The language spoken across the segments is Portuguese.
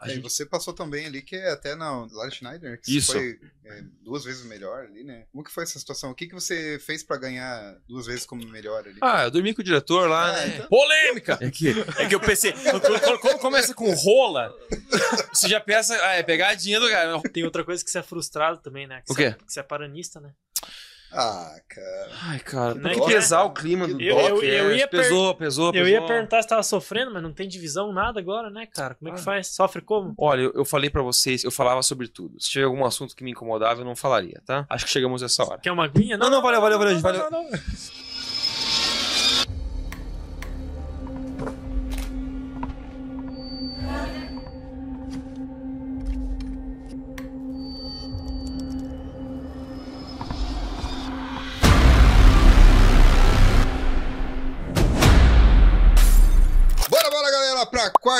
Aí gente... você passou também ali, que é até na Lara Schneider, que Isso. foi é, duas vezes melhor ali, né? Como que foi essa situação? O que, que você fez para ganhar duas vezes como melhor ali? Ah, eu dormi com o diretor lá, ah, né? Então... Polêmica! É que, é que eu pensei, quando começa com rola, você já pensa, ah, é pegadinha do cara. Tem outra coisa que você é frustrado também, né? Que o quê? Você, que você é paranista, né? Ah, cara. Ai, cara, pra é que pesar é? o clima do eu, doc, eu, é, eu, é, ia pesou, pesou, pesou. Eu ia perguntar se tava sofrendo, mas não tem divisão, nada agora, né, cara? Como é ah. que faz? Sofre como? Olha, eu, eu falei para vocês, eu falava sobre tudo. Se tiver algum assunto que me incomodava, eu não falaria, tá? Acho que chegamos nessa hora. Quer uma aguinha? Não, não, não valeu, valeu, valeu. Não, valeu. Não, não,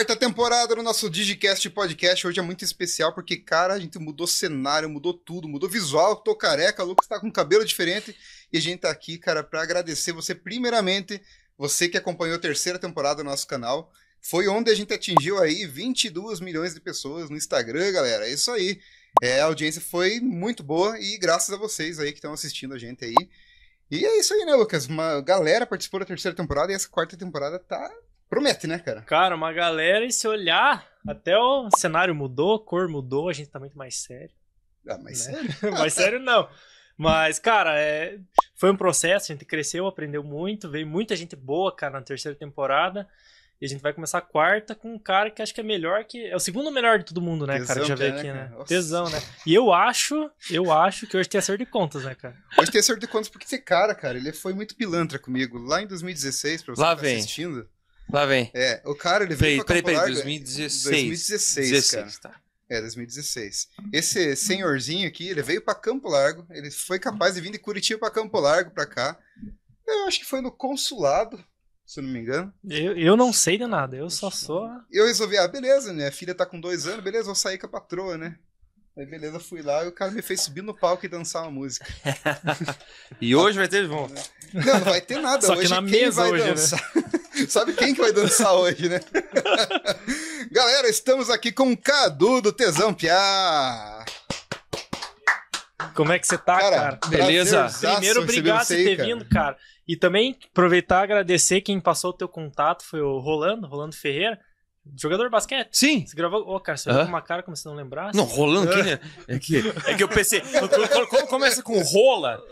quarta temporada do nosso Digicast Podcast. Hoje é muito especial porque, cara, a gente mudou cenário, mudou tudo, mudou visual. Tô careca, o Lucas tá com cabelo diferente. E a gente tá aqui, cara, para agradecer você, primeiramente, você que acompanhou a terceira temporada do nosso canal. Foi onde a gente atingiu aí 22 milhões de pessoas no Instagram, galera. É isso aí. É, a audiência foi muito boa e graças a vocês aí que estão assistindo a gente aí. E é isso aí, né, Lucas? Uma galera participou da terceira temporada e essa quarta temporada tá promete, né, cara? Cara, uma galera, e se olhar, até o cenário mudou, a cor mudou, a gente tá muito mais sério. Ah, mais né? sério? mais sério não. Mas, cara, é... foi um processo, a gente cresceu, aprendeu muito, veio muita gente boa, cara, na terceira temporada. E a gente vai começar a quarta com um cara que acho que é melhor que. É o segundo melhor de todo mundo, né, Tesão, cara? Já veio aqui, né? né? Tesão, né? E eu acho, eu acho que hoje tem acerto de contas, né, cara? Hoje tem acerto de contas porque esse cara, cara, ele foi muito pilantra comigo. Lá em 2016, pra você Lá tá vem. assistindo. Lá vem. É, o cara, ele veio peraí, peraí, peraí, 2016. 2016, 16, cara. Tá. É, 2016. Esse senhorzinho aqui, ele veio para Campo Largo, ele foi capaz de vir de Curitiba para Campo Largo, para cá. Eu acho que foi no consulado, se não me engano. Eu, eu não sei de nada, eu só sou. Eu resolvi, ah, beleza, minha filha tá com dois anos, beleza, vou sair com a patroa, né? Aí beleza, fui lá e o cara me fez subir no palco e dançar uma música. e hoje vai ter, volta. Não, não vai ter nada. Só hoje que na mesa vai hoje, né? dançar. Né? Sabe quem que vai dançar hoje, né? Galera, estamos aqui com o Cadu do Tesão Piá. Como é que você tá, cara? cara? Beleza? Primeiro, obrigado por ter cara. vindo, cara. E também aproveitar e agradecer quem passou o teu contato, foi o Rolando, Rolando Ferreira. Jogador de basquete? Sim. Você gravou. Ô, oh, cara, você uh -huh. com uma cara como se não lembrasse? Não, rolando aqui, né? É que, é que eu pensei. Quando começa com rola,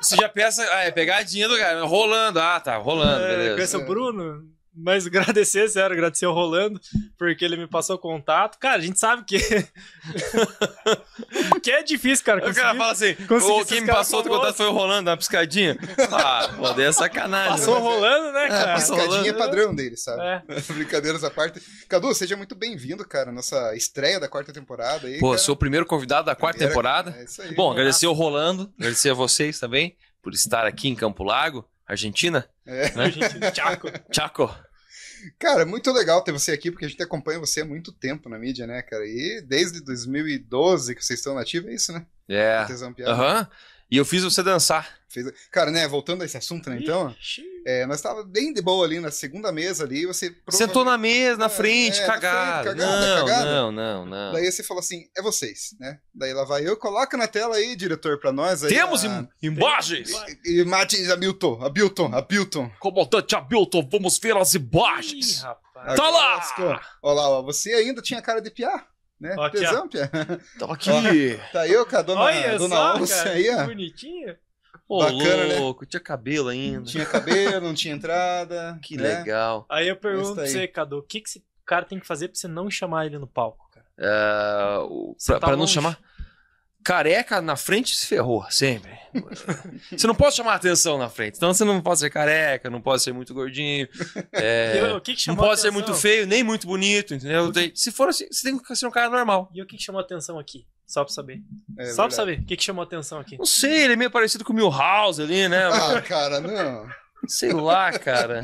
você já pensa. Ah, é pegadinha do cara. Rolando. Ah, tá, rolando. É, beleza. Conhece o Bruno? Mas agradecer, sério, agradecer ao Rolando, porque ele me passou contato. Cara, a gente sabe que. que é difícil, cara. Conseguir, o cara fala assim: o quem me passou o contato foi o Rolando, uma piscadinha. Ah, pô, daí é sacanagem. Passou mas... Né? rolando, né, é, cara? É, piscadinha rolando. é padrão dele, sabe? É. Brincadeiras à parte. Cadu, seja muito bem-vindo, cara, nossa estreia da quarta temporada. Aí, pô, cara... sou o primeiro convidado da quarta Primeira... temporada. É isso aí. Bom, agradecer ao Rolando, agradecer a vocês também por estar aqui em Campo Lago, Argentina. É. Né? Argentina, Chaco. Chaco. Cara, muito legal ter você aqui, porque a gente acompanha você há muito tempo na mídia, né, cara? E desde 2012 que vocês estão na ativa, é isso, né? É. é Aham. Uhum. E eu fiz você dançar. Cara, né, voltando a esse assunto, né, então... Ixi. É, nós tava bem de boa ali na segunda mesa ali, você... Sentou na mesa, na é, frente, é, cagado. Na frente, cagada, não, tá não, não, não. Daí você falou assim, é vocês, né? Daí lá vai eu, coloca na tela aí, diretor, pra nós. Aí, Temos a... imagens! E, imagens, Abilton, Abilton, Abilton. Comandante Abilton, vamos ver as imagens. Ih, rapaz. Tá lá! Olha lá, você ainda tinha cara de piá né? Ó, Tesão, Pia? Tô aqui. Ó, tá eu cara dona, Olha dona só, cara, aí, ó. Bonitinha. Pô, Bacana, né? louco, né? tinha cabelo ainda. Tinha cabelo, não tinha entrada. Que né? legal. Aí eu pergunto pra você, Cadu, o que, que esse cara tem que fazer pra você não chamar ele no palco, cara? Uh, pra, tá pra não chamar. Careca na frente se ferrou, sempre. você não pode chamar atenção na frente. Então você não pode ser careca, não pode ser muito gordinho. É, eu, que que não pode ser muito feio, nem muito bonito, entendeu? Que... Se for assim, você tem que ser um cara normal. E o que chamou atenção aqui? Só pra saber. É, Só verdade. pra saber. O que, que chamou a atenção aqui? Não sei, ele é meio parecido com o Milhouse ali, né? Ah, cara, não. Sei lá, cara.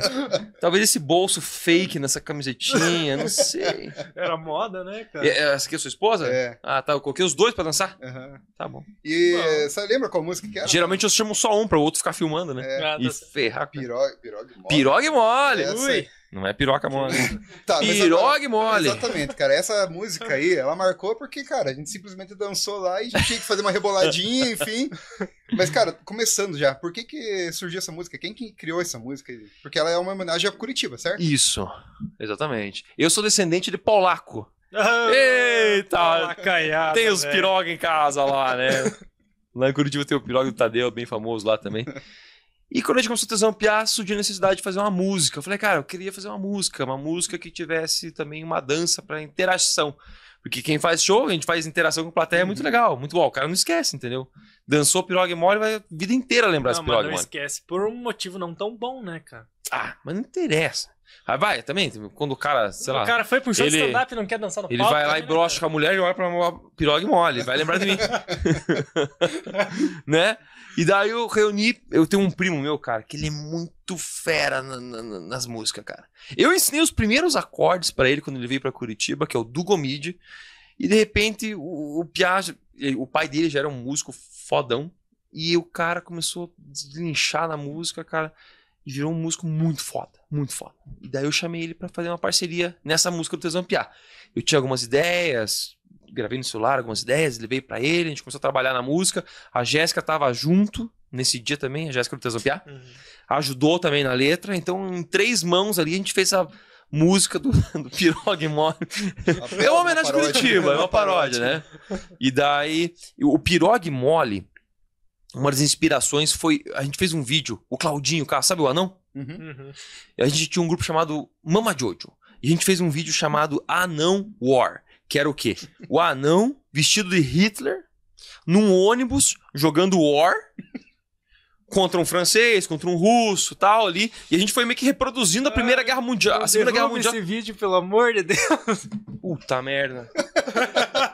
Talvez esse bolso fake nessa camisetinha, não sei. Era moda, né, cara? E, é, é, essa aqui é sua esposa? É. Ah, tá. Eu coloquei os dois pra dançar? Uhum. Tá bom. E você lembra qual música que era? Geralmente eu chamo só um pra outro ficar filmando, né? É. Ah, tá e ferrar. Pirogue, pirogue mole. Pirogue mole! Essa, Ui! Não é piroca mole. tá, Pirogue mole. Exatamente, cara. Essa música aí, ela marcou porque, cara, a gente simplesmente dançou lá e a gente tinha que fazer uma reboladinha, enfim. Mas, cara, começando já, por que, que surgiu essa música? Quem que criou essa música? Porque ela é uma homenagem a Curitiba, certo? Isso, exatamente. Eu sou descendente de polaco. Ah, Eita! Caiada, tem os pirogues em casa lá, né? Lá em Curitiba tem o piroga do Tadeu, bem famoso lá também. E quando a gente começou a tesão surgiu a necessidade de fazer uma música. Eu falei, cara, eu queria fazer uma música, uma música que tivesse também uma dança para interação. Porque quem faz show, a gente faz interação com a plateia, é uhum. muito legal, muito bom. O cara não esquece, entendeu? Dançou pirogue mole, vai a vida inteira lembrar não, esse pirogue mole. Não esquece, por um motivo não tão bom, né, cara? Ah, mas não interessa. Aí ah, vai, também, quando o cara, sei lá. O cara foi pro show ele, de stand-up e não quer dançar no palco. Ele vai lá e brocha com a mulher e olha pra uma piroga mole. Vai lembrar de mim. né? E daí eu reuni. Eu tenho um primo meu, cara, que ele é muito fera na, na, nas músicas, cara. Eu ensinei os primeiros acordes para ele quando ele veio para Curitiba, que é o Dugomid. E de repente o, o Piage, o pai dele já era um músico fodão. E o cara começou a deslinchar na música, cara. E virou um músico muito foda, muito foda. E daí eu chamei ele para fazer uma parceria nessa música do Tesão Piá. Eu tinha algumas ideias, gravei no celular algumas ideias, levei para ele, a gente começou a trabalhar na música. A Jéssica tava junto nesse dia também, a Jéssica do Tesão Piá. Uhum. Ajudou também na letra. Então, em três mãos ali, a gente fez a música do, do Pirogue Mole. É uma homenagem a Curitiba, é uma paródia, né? E daí, o Pirogue Mole uma das inspirações foi. A gente fez um vídeo, o Claudinho, cara, sabe o anão? Uhum. uhum. A gente tinha um grupo chamado Mama Jojo. E a gente fez um vídeo chamado Anão War, que era o quê? O anão vestido de Hitler num ônibus jogando War contra um francês, contra um russo, tal ali, e a gente foi meio que reproduzindo a Primeira Guerra Mundial, a Segunda Guerra Mundial. esse vídeo, pelo amor de Deus. Puta merda.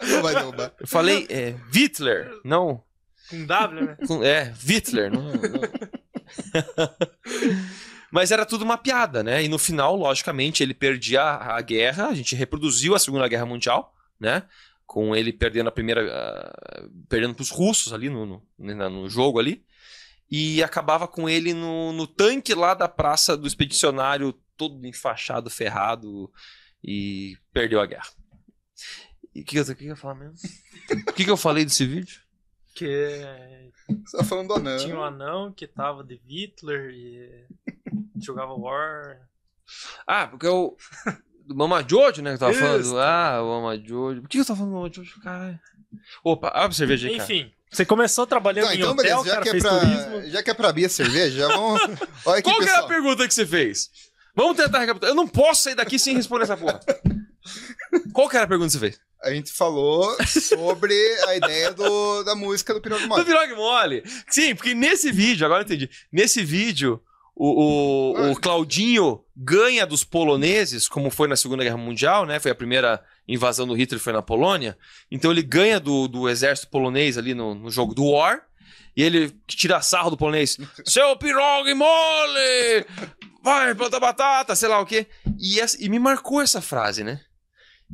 Não vai derrubar. Eu falei, é, Hitler, não, com W, né? Com, é, Hitler, Não, não. Mas era tudo uma piada, né? E no final, logicamente, ele perdia a, guerra, a gente reproduziu a Segunda Guerra Mundial, né? Com ele perdendo a primeira. Uh, perdendo para os russos ali no, no, né, no, jogo ali. E acabava com ele no, no tanque lá da praça do expedicionário, todo enfaixado, ferrado, e perdeu a guerra. E o que, que, eu ia falar mesmo? O que, que eu falei desse vídeo? Que. Você tá falando do anão. Tinha um anão que tava de Hitler e jogava War. Ah, porque eu. Do Mama Jojo, né? Que eu tava falando. Ah, o Mama Jojo. Por que eu tava tá falando do Mama Jojo, cara? Opa, abre a cerveja aí, cara. Enfim. Você começou trabalhando tá, então, em hotel, beleza, já cara, que é pra, turismo. Já que é pra abrir a cerveja, já vamos... Olha aqui, Qual que era a pergunta que você fez? Vamos tentar recapitular. Eu não posso sair daqui sem responder essa porra. Qual que era a pergunta que você fez? A gente falou sobre a ideia do, da música do Pirogue Mole. Do Pirogue Mole. Sim, porque nesse vídeo, agora eu entendi. Nesse vídeo, o, o, o, Claudinho ganha dos poloneses, como foi na Segunda Guerra Mundial, né? Foi a primeira invasão do Hitler, foi na Polônia. Então ele ganha do, do exército polonês ali no, no jogo do War. E ele tira sarro do polonês. Seu pirogue mole! Vai plantar batata, sei lá o quê. E, e me marcou essa frase, né?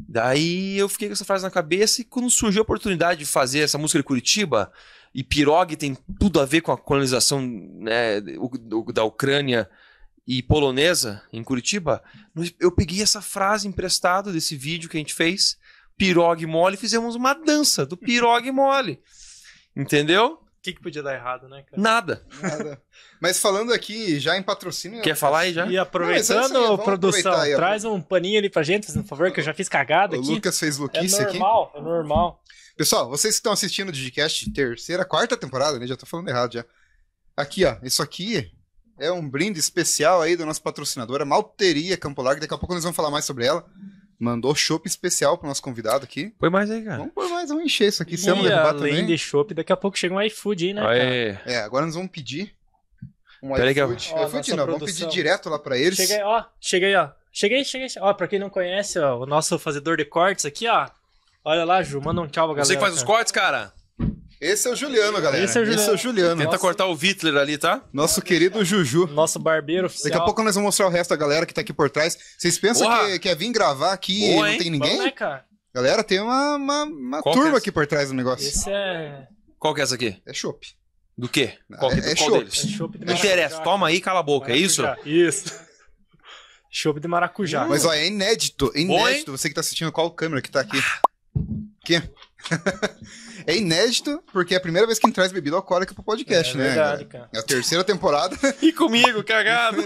Daí eu fiquei com essa frase na cabeça e quando surgiu a oportunidade de fazer essa música de Curitiba, e pirogue tem tudo a ver com a colonização né, da Ucrânia e polonesa em Curitiba, eu peguei essa frase emprestada desse vídeo que a gente fez, pirogue mole, e fizemos uma dança do pirogue mole. Entendeu? O que, que podia dar errado, né, cara? Nada. Nada. Mas falando aqui, já em patrocínio. Quer falar aí já? E é aproveitando, Não, aí, produção, aí, traz um paninho ali pra gente, por favor, que eu já fiz cagada o aqui. O Lucas fez louquice é aqui. É normal, aqui. é normal. Pessoal, vocês que estão assistindo o Digicast, terceira, quarta temporada, né? Já tô falando errado já. Aqui, ó, isso aqui é um brinde especial aí do nosso patrocinador, a Malteria Campo Largo. Daqui a pouco nós vamos falar mais sobre ela mandou chopp especial pro nosso convidado aqui. Põe mais aí, cara. Vamos pôr mais, vamos encher isso aqui. Se não derrubar além de chopp, daqui a pouco chega um iFood aí, né, cara? É, agora nós vamos pedir um Pera iFood. Eu... iFood não, produção. vamos pedir direto lá pra eles. Chega aí, ó. Chega aí, ó. Cheguei, cheguei. Ó, pra quem não conhece, ó, o nosso fazedor de cortes aqui, ó. Olha lá, Ju, manda um tchau pra galera. Você que faz cara. os cortes, cara? Esse é o Juliano, galera. Esse é o Juliano. Esse é o Juliano. Tenta Nosso... cortar o Hitler ali, tá? Nosso querido Juju. Nosso barbeiro oficial. Daqui a pouco nós vamos mostrar o resto da galera que tá aqui por trás. Vocês pensam que, que é vir gravar aqui Boa, e não hein? tem ninguém? Vamos, né, cara? Galera, tem uma, uma, uma turma é aqui por trás do negócio. Esse é... Qual que é essa aqui? É chopp. Do quê? Ah, qual, é, que, é, é- qual chope. deles? É, é Interessa, toma aí cala a boca, maracujá. é isso? Isso. Chope de maracujá. Mas ó, é inédito, inédito. Você que tá assistindo, qual câmera que tá aqui? Ah. Quem? é inédito, porque é a primeira vez que a gente traz bebida alcoólica pro podcast, é, né? Verdade, cara? É a terceira temporada. e comigo, cagado.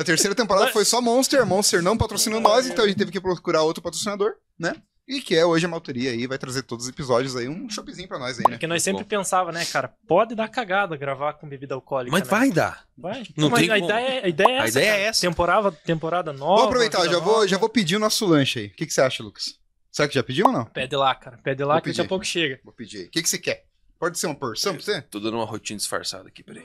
a terceira temporada Mas... foi só Monster. Monster não patrocinou nós, então a gente teve que procurar outro patrocinador, né? E que é hoje a Malteria aí, vai trazer todos os episódios aí, um shopzinho pra nós aí, né? Porque nós sempre Bom. pensava, né, cara, pode dar cagada gravar com bebida alcoólica. Mas né? vai dar. Vai. Não, mas tem a, ideia, é, a ideia é a essa. A ideia é cara. é essa. Temporada, temporada nova. Vou aproveitar, já vou, já vou pedir o nosso lanche aí. O que, que você acha, Lucas? Será que já pediu ou não? Pede lá, cara. Pede lá Vou que pedir. daqui a pouco chega. Vou pedir. O que, que você quer? Pode ser uma porção pra você? Tô dando uma rotina disfarçada aqui, peraí.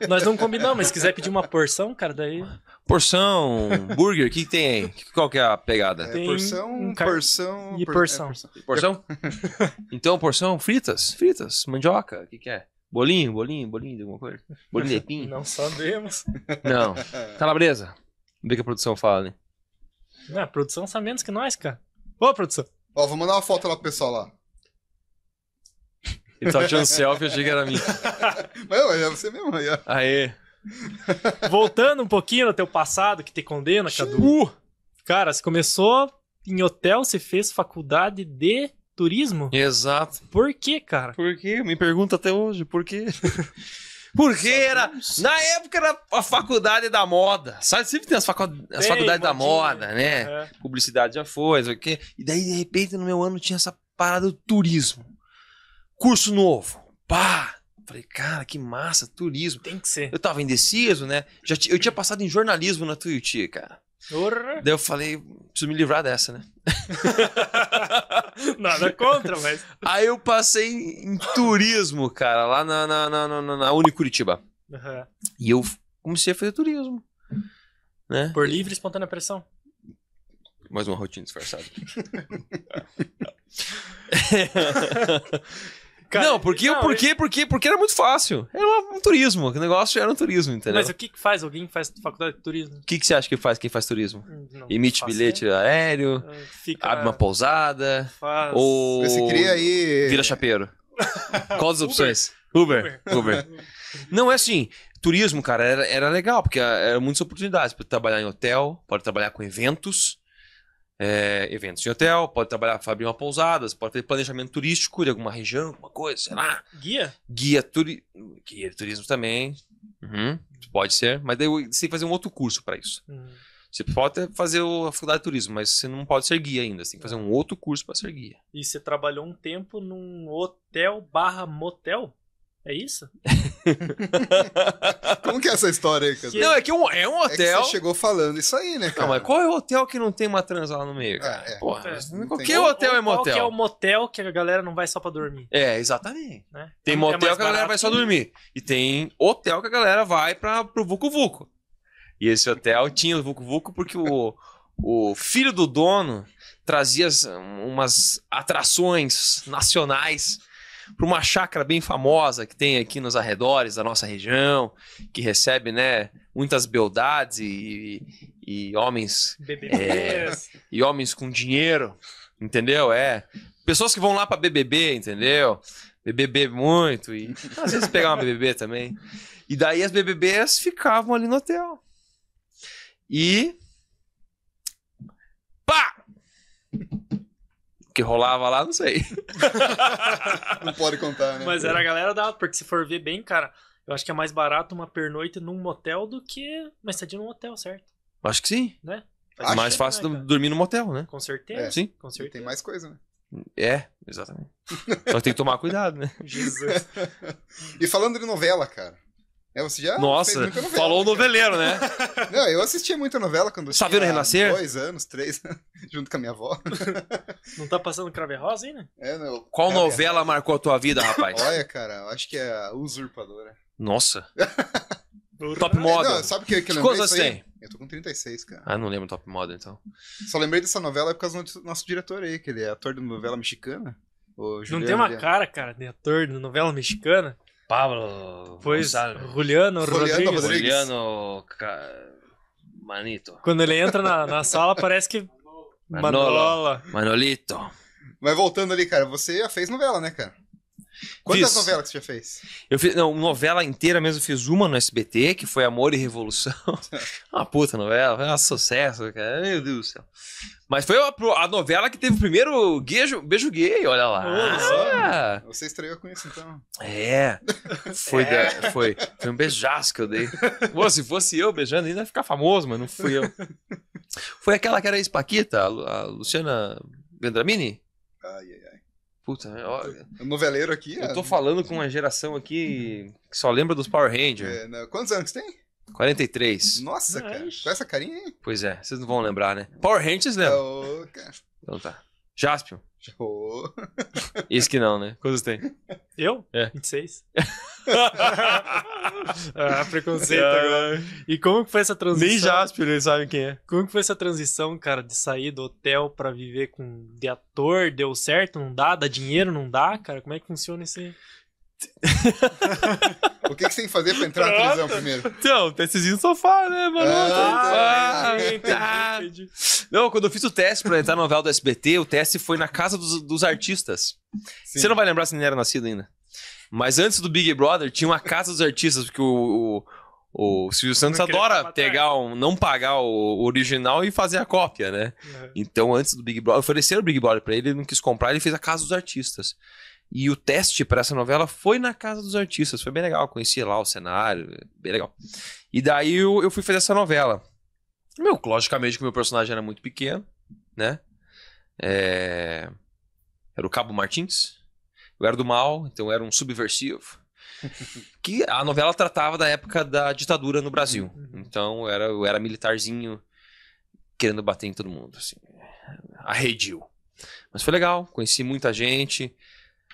Nós não combinamos, mas se quiser pedir uma porção, cara, daí. Porção, burger, o que, tem aí? Qual que é a pegada? É, Tem porção, um car- porção. E é, porção. Porção? então, porção, fritas, fritas, mandioca, o que que é? Bolinho, bolinho, bolinho de alguma coisa? Bolinho de aipim? Não sabemos. Não. Calabresa. Vamos ver o que a produção fala, né? Não, ah, a produção sabe menos que nós, cara. Ó, produção. Ó, vou mandar uma foto lá pro pessoal lá. Ele tava tirando selfie, eu achei que era minha. Mas ué, é você mesmo aí, ó. Aê. Voltando um pouquinho ao teu passado que te condena, Cadu. Uh, cara, você começou em hotel, você fez faculdade de turismo? Exato. Por quê, cara? Por quê? Me pergunta até hoje, por quê? Porque era. Na época era a faculdade da moda. Sabe, sempre tem as, facu... as faculdades da moda, né? Publicidade já foi, sabe o quê? E daí, de repente, no meu ano tinha essa parada do turismo. Curso novo. Pá! Falei, cara, que massa, turismo. Tem que ser. Eu tava indeciso, né? Já Eu tinha passado em jornalismo na Tuiuti, cara. Urra. Daí eu falei, preciso me livrar dessa, né? Nada contra, mas. Aí eu passei em turismo, cara, lá na, na, na, na, na Uhum. E eu comecei a fazer turismo. Né? Por livre e espontânea pressão. Mais uma rotina disfarçada. Cara, não, porque, não, porque, eu... porque, porque era muito fácil. Era um, turismo. O negócio era um turismo, entendeu? Mas o que, que faz alguém que faz faculdade de turismo? O que, que você acha que faz quem faz turismo? Hum, não, Emite né? bilhete aéreo, ah, Fica... abre uma pousada. Faz... Ou. Você cria aí. Vira chapeiro. Qual das opções? Uber. Uber. Uber. não, é assim. Turismo, cara, era, era legal, porque eram muitas oportunidades. Pode trabalhar em hotel, pode trabalhar com eventos é, eventos de hotel, pode trabalhar, abrir uma pousada, pode ter planejamento turístico de alguma região, alguma coisa, sei lá. Guia? Guia, turi... Guia de turismo também. Uhum, pode ser, mas daí você tem que fazer um outro curso para isso. Uhum. Você pode fazer a faculdade de turismo, mas você não pode ser guia ainda. Você tem que fazer um outro curso para ser guia. E você trabalhou um tempo num hotel barra motel? É isso? Como que é essa história aí, cara? Não, é que é um, é um é hotel. É você chegou falando isso aí, né, cara? Não, mas qual é o hotel que não tem uma trans lá no meio, cara? É, é. Porra, é, qualquer hotel ou, é motel. Qual que é o motel que a galera não vai só pra dormir? É, exatamente. Né? Tem então, motel que a galera vai só dormir. E tem hotel que a galera vai pra, pro Vucu Vucu. E esse hotel tinha o Vucu Vucu porque o, o filho do dono trazia umas atrações nacionais para uma chácara bem famosa que tem aqui nos arredores da nossa região, que recebe né, muitas beldades e, e, e homens é, e homens com dinheiro, entendeu? É pessoas que vão lá para BBB, entendeu? BBB muito e às vezes pegar uma BBB também. E daí as BBBs ficavam ali no hotel. E pá! que rolava lá, não sei. não pode contar, né? Mas era a galera da. Porque se for ver bem, cara, eu acho que é mais barato uma pernoite num motel do que uma estadia num hotel, certo? Acho que sim. Né? mais fácil é, né, dormir no motel, né? Com certeza. É, sim. Com certeza. tem mais coisa, né? É, exatamente. Só tem que tomar cuidado, né? Jesus. e falando de novela, cara. É, você já Nossa, falou o né, noveleiro, né? Não, eu assistia muita novela quando Está tinha vendo renascer? dois anos, três, junto com a minha avó. Não tá passando Crave Rosa ainda? É, não. Qual Crave novela Rosa. marcou a tua vida, rapaz? Olha, cara, acho que é a Usurpadora. Nossa. Top Model. Não, sabe o que, que, que coisas tem? Eu tô com 36, cara. Ah, não lembro Top Model, então. Só lembrei dessa novela por causa do nosso diretor aí, que ele é ator de novela mexicana. Não tem uma cara, cara, de ator de novela mexicana? Pablo. pois Gonzalo. Juliano, Juliano Rodrigues. Juliano Ca... Manito. Quando ele entra na, na sala, parece que. Manola. Manolito. Mas voltando ali, cara, você já fez novela, né, cara? Quantas fiz. novelas você já fez? Eu fiz, não, novela inteira mesmo, fiz uma no SBT, que foi Amor e Revolução. uma puta novela, foi um sucesso, cara. Meu Deus do céu. Mas foi a, a novela que teve o primeiro beijo gay, olha lá. Ah. Você estreou com isso, então. É. Foi, é. Da, foi, foi um beijaço que eu dei. Pô, se fosse eu beijando, ainda ia ficar famoso, mas não fui eu. Foi aquela que era a Espaquita, a Luciana Vendramini? Ai, ai, Puta, olha. O noveleiro aqui. Eu tô falando com uma geração aqui que só lembra dos Power Rangers. É, não. Né, quantos anos você tem? 43. Nossa, cara. Com essa carinha aí? Pois é, vocês não vão lembrar, né? Power Rangers né? Tá então tá. Jaspion. Oh. Isso que não, né? Quantos tem? Eu? É. 26. ah, preconceito agora. E como que foi essa transição? Nem Jasper, eles sabem quem é. Como que foi essa transição, cara, de sair do hotel pra viver com de ator? Deu certo? Não dá? Dá dinheiro? Não dá, cara? Como é que funciona esse o que, que você tem que fazer pra entrar Pronto. na televisão primeiro? Então, PCzinho no sofá, né, mano? Ah, ah, ah. Entendi. Não, quando eu fiz o teste pra entrar na novela do SBT, o teste foi na casa dos, dos artistas. Sim. Você não vai lembrar se nem era nascido ainda. Mas antes do Big Brother, tinha uma casa dos artistas, porque o, o, o Silvio Santos adora pegar um, não pagar o original e fazer a cópia, né? Uhum. Então, antes do Big Brother, ofereceram o Big Brother pra ele, ele não quis comprar, ele fez a casa dos artistas. E o teste para essa novela foi na casa dos artistas. Foi bem legal. Conheci lá o cenário, bem legal. E daí eu, eu fui fazer essa novela. Meu, logicamente que meu personagem era muito pequeno, né? É... Era o Cabo Martins. Eu era do mal, então eu era um subversivo. que a novela tratava da época da ditadura no Brasil. Uhum. Então eu era, eu era militarzinho querendo bater em todo mundo. Assim. Arredio. Mas foi legal, conheci muita gente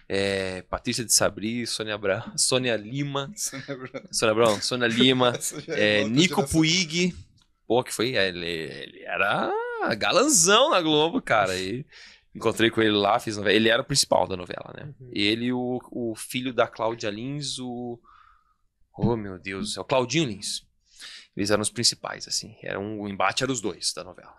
é, Patrícia de Sabri, Sônia, Bra... Sônia Lima, Sônia Brown, Sônia, Sônia Lima, é, é Nico Puig, pô, que foi, é, ele, ele, era galanzão na Globo, cara, e encontrei com ele lá, fiz novela, ele era o principal da novela, né, uhum. ele e o, o, filho da Cláudia Lins, o, oh meu Deus do céu, Claudinho Lins, eles eram os principais, assim, era um, o embate era os dois da novela,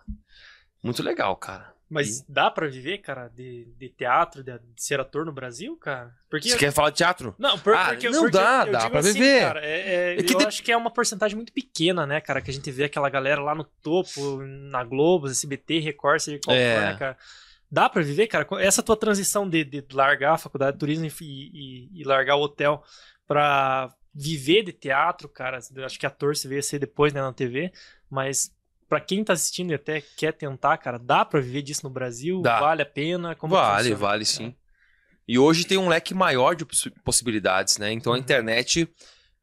muito legal, cara, mas dá para viver, cara, de, de teatro, de, de, ser ator no Brasil, cara? Porque Você eu... quer falar de teatro? Não, por, ah, porque, não porque dá, eu, eu dá para assim, viver. Cara, é, é, é eu de... acho que é uma porcentagem muito pequena, né, cara, que a gente vê aquela galera lá no topo, na Globo, SBT, Record, seja qual é. for, né, cara? Dá para viver, cara? Essa tua transição de, de largar a faculdade de turismo e, e, e largar o hotel para viver de teatro, cara, acho que ator se vê ser depois, né, na TV, mas para quem tá assistindo e até quer tentar, cara, dá para viver disso no Brasil? Dá. Vale a pena? Como é vale, funciona, vale cara? É. sim. E hoje tem um leque maior de possibilidades, né? Então a uhum. internet uh,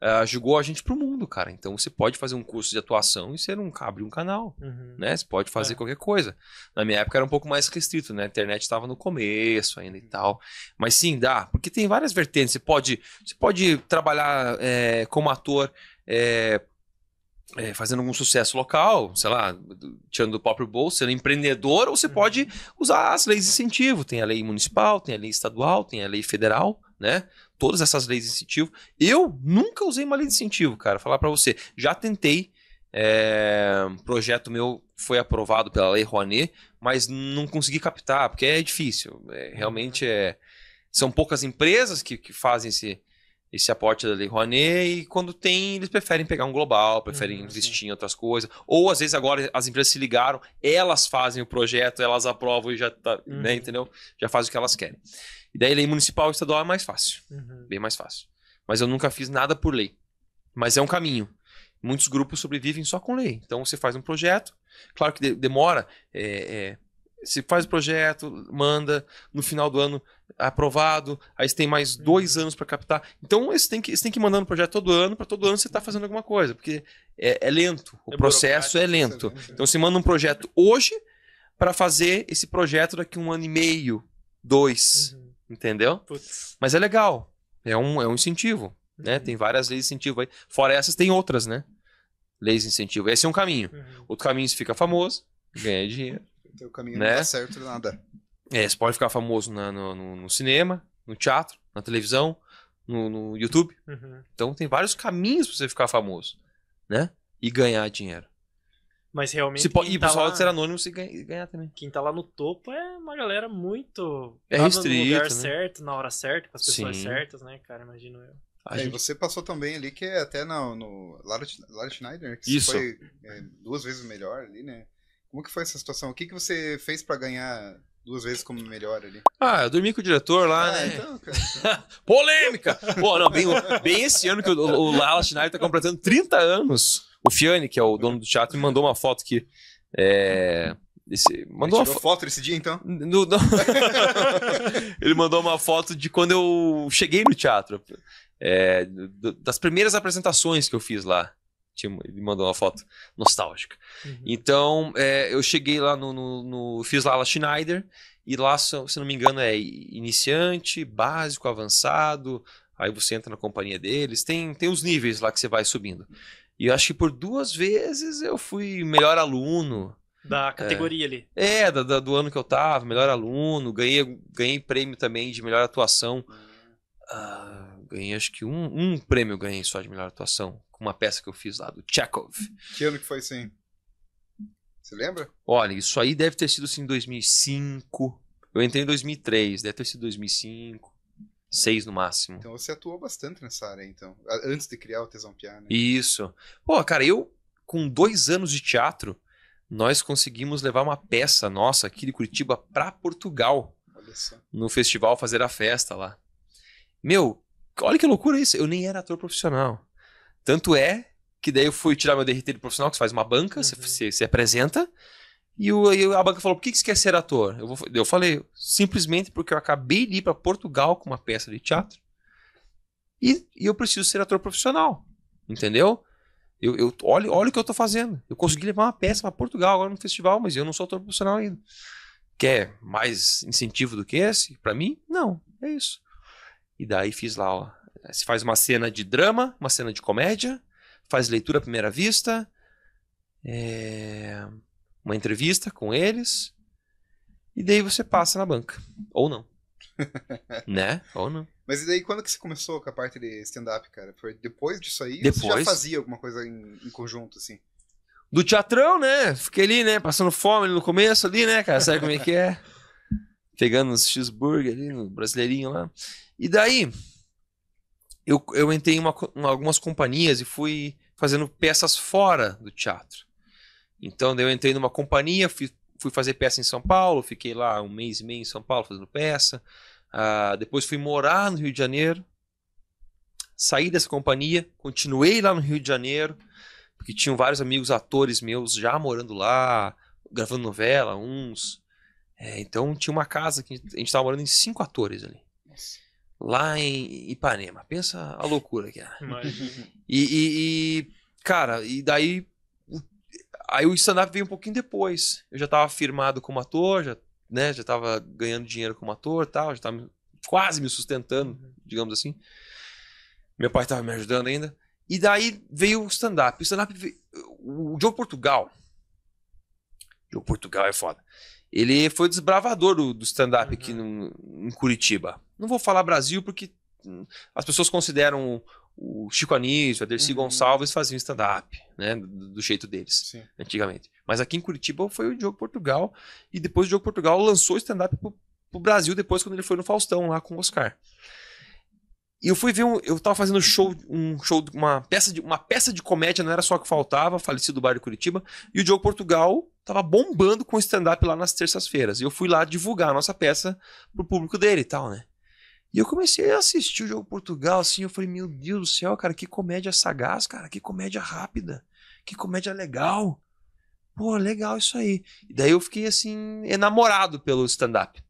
eh, jogou a gente pro mundo, cara. Então você pode fazer um curso de atuação e você não abre um canal, uhum. né? Você pode fazer é. qualquer coisa. Na minha época era um pouco mais restrito, né? A internet estava no começo ainda e uhum. tal. Mas sim, dá. Porque tem várias vertentes. Você pode, você pode trabalhar é, como ator... É, é, fazendo algum sucesso local, sei lá, tirando do próprio bolso, sendo empreendedor, ou você uhum. pode usar as leis de incentivo. Tem a lei municipal, tem a lei estadual, tem a lei federal, né? Todas essas leis de incentivo. Eu nunca usei uma lei de incentivo, cara, falar para você. Já tentei, é, projeto meu foi aprovado pela lei Rouanet, mas não consegui captar, porque é difícil. É, realmente é, são poucas empresas que, que fazem esse esse aporte da Lei Rouanet e quando tem, eles preferem pegar um global, preferem uhum, investir sim. em outras coisas. Ou às vezes agora as empresas se ligaram, elas fazem o projeto, elas aprovam e já tá, né, uhum. né, entendeu? Já faz o que elas querem. E daí lei municipal e estadual é mais fácil, uhum. bem mais fácil. Mas eu nunca fiz nada por lei. Mas é um caminho. Muitos grupos sobrevivem só com lei. Então você faz um projeto, claro que de demora, é, é se faz o projeto, manda, no final do ano aprovado, aí você tem mais uhum. dois anos para captar. Então você tem, que, você tem que ir mandando projeto todo ano, para todo ano você está fazendo alguma coisa, porque é, é lento, o é processo é lento. Então você manda um projeto hoje para fazer esse projeto daqui um ano e meio, dois, uhum. entendeu? Putz. Mas é legal, é um, é um incentivo, né? uhum. né? Tem várias leis de incentivo aí. Fora essas, tem outras, né? Leis de incentivo. Esse é um caminho. Uhum. Outro caminho, você fica famoso, ganha dinheiro o caminho né? não dá certo nada. É, você pode ficar famoso na, no, no, no, cinema, no teatro, na televisão, no, no YouTube. Uhum. Então tem vários caminhos pra você ficar famoso, né? E ganhar dinheiro. Mas realmente. Pode, e o tá pessoal lá... de ser anônimo se ganhar também. Quem tá lá no topo é uma galera muito. É restrito, no lugar né? certo, na hora certa, com as pessoas Sim. certas, né, cara? Imagino eu. A é, gente... Você passou também ali que é até no, no Lara, Schneider, né? que Isso. foi é, duas vezes melhor ali, né? Como que foi essa situação? O que, que você fez para ganhar duas vezes como melhor ali? Ah, eu dormi com o diretor lá, ah, né? Então, cara, então. Polêmica! Pô, não, bem, bem esse ano que o, o Lala Schneider tá completando 30 anos. O Fiani, que é o dono do teatro, me mandou uma foto que. É... Esse, mandou uma fo foto esse dia, então? No, no... ele mandou uma foto de quando eu cheguei no teatro. É, do, das primeiras apresentações que eu fiz lá. Tinha, ele mandou uma foto nostálgica. Uhum. Então, é, eu cheguei lá no, no, no, Fiz lá a Schneider, e lá, se não me engano, é iniciante, básico, avançado. Aí você entra na companhia deles. Tem, tem os níveis lá que você vai subindo. E eu acho que por duas vezes eu fui melhor aluno. Da é. categoria é, ali. É, da, da, do ano que eu tava, melhor aluno. Ganhei, ganhei prêmio também de melhor atuação. Ah, ganhei acho que um, um prêmio ganhei só de melhor atuação com uma peça que eu fiz lá do Chekhov. Que ano que foi assim? Você lembra? Olha, isso aí deve ter sido assim em 2005. Eu entrei em 2003, deve ter sido 2005, 6 no máximo. Então você atuou bastante nessa área, então, antes de criar o Tesão Piá, né? Isso. Pô, cara, eu com dois anos de teatro, nós conseguimos levar uma peça nossa aqui de Curitiba para Portugal. Olha só. No festival fazer a festa lá. Meu, olha que loucura isso. Eu nem era ator profissional. Tanto é que daí eu fui tirar meu derreter profissional, que você faz uma banca, uhum. você se apresenta. E, o, e a banca falou: por que, que você quer ser ator? Eu, vou, eu falei: simplesmente porque eu acabei de ir para Portugal com uma peça de teatro e, e eu preciso ser ator profissional. Entendeu? Eu, eu, olha, olha o que eu tô fazendo. Eu consegui levar uma peça para Portugal agora no festival, mas eu não sou ator profissional ainda. Quer mais incentivo do que esse para mim? Não, é isso. E daí fiz lá ó, é, se faz uma cena de drama, uma cena de comédia, faz leitura à primeira vista, é... uma entrevista com eles, e daí você passa na banca. Ou não. né? Ou não. Mas e daí quando que você começou com a parte de stand-up, cara? Foi depois disso aí? Depois... Você já fazia alguma coisa em, em conjunto, assim? do teatrão, né? Fiquei ali, né? Passando fome no começo ali, né, cara? Sabe como é que é? Pegando uns cheeseburger ali no brasileirinho lá. E daí, eu, eu entrei em uma, algumas companhias e fui fazendo peças fora do teatro. Então, eu entrei numa companhia, fui, fui fazer peça em São Paulo, fiquei lá um mês e meio em São Paulo fazendo peça. Uh, depois fui morar no Rio de Janeiro, saí dessa companhia, continuei lá no Rio de Janeiro, porque tinham vários amigos atores meus já morando lá, gravando novela, uns. É, então tinha uma casa que a gente estava morando em cinco atores ali. Yes lá em Ipanema. Pensa a loucura que era. É. E, e, e, cara, e daí. Aí o stand-up veio um pouquinho depois. Eu já estava firmado como ator, já, né, já tava ganhando dinheiro como ator tal, já estava quase me sustentando, uhum. digamos assim. Meu pai estava me ajudando ainda. E daí veio o stand-up. O stand-up veio... O Joe Portugal. Joe Portugal é foda. Ele foi o desbravador do, do stand-up uhum. aqui no, em Curitiba. Não vou falar Brasil porque hum, as pessoas consideram o, Chico Anísio, a Dercy uhum. Gonçalves faziam stand-up, né? Do, do, jeito deles, Sim. antigamente. Mas aqui em Curitiba foi o Diogo Portugal. E depois o Diogo Portugal lançou stand-up pro, pro Brasil, depois quando ele foi no Faustão, lá com o Oscar. E eu fui ver um, eu tava fazendo show, um show, uma peça de uma peça de comédia, não era só o que faltava, falecido do bar de Curitiba, e o Diogo Portugal tava bombando com stand-up lá nas terças-feiras. E eu fui lá divulgar a nossa peça pro público dele e tal, né? E eu comecei a assistir o jogo Portugal, assim, eu falei, meu Deus do céu, cara, que comédia sagaz, cara, que comédia rápida, que comédia legal. Pô, legal isso aí. E daí eu fiquei, assim, enamorado pelo stand-up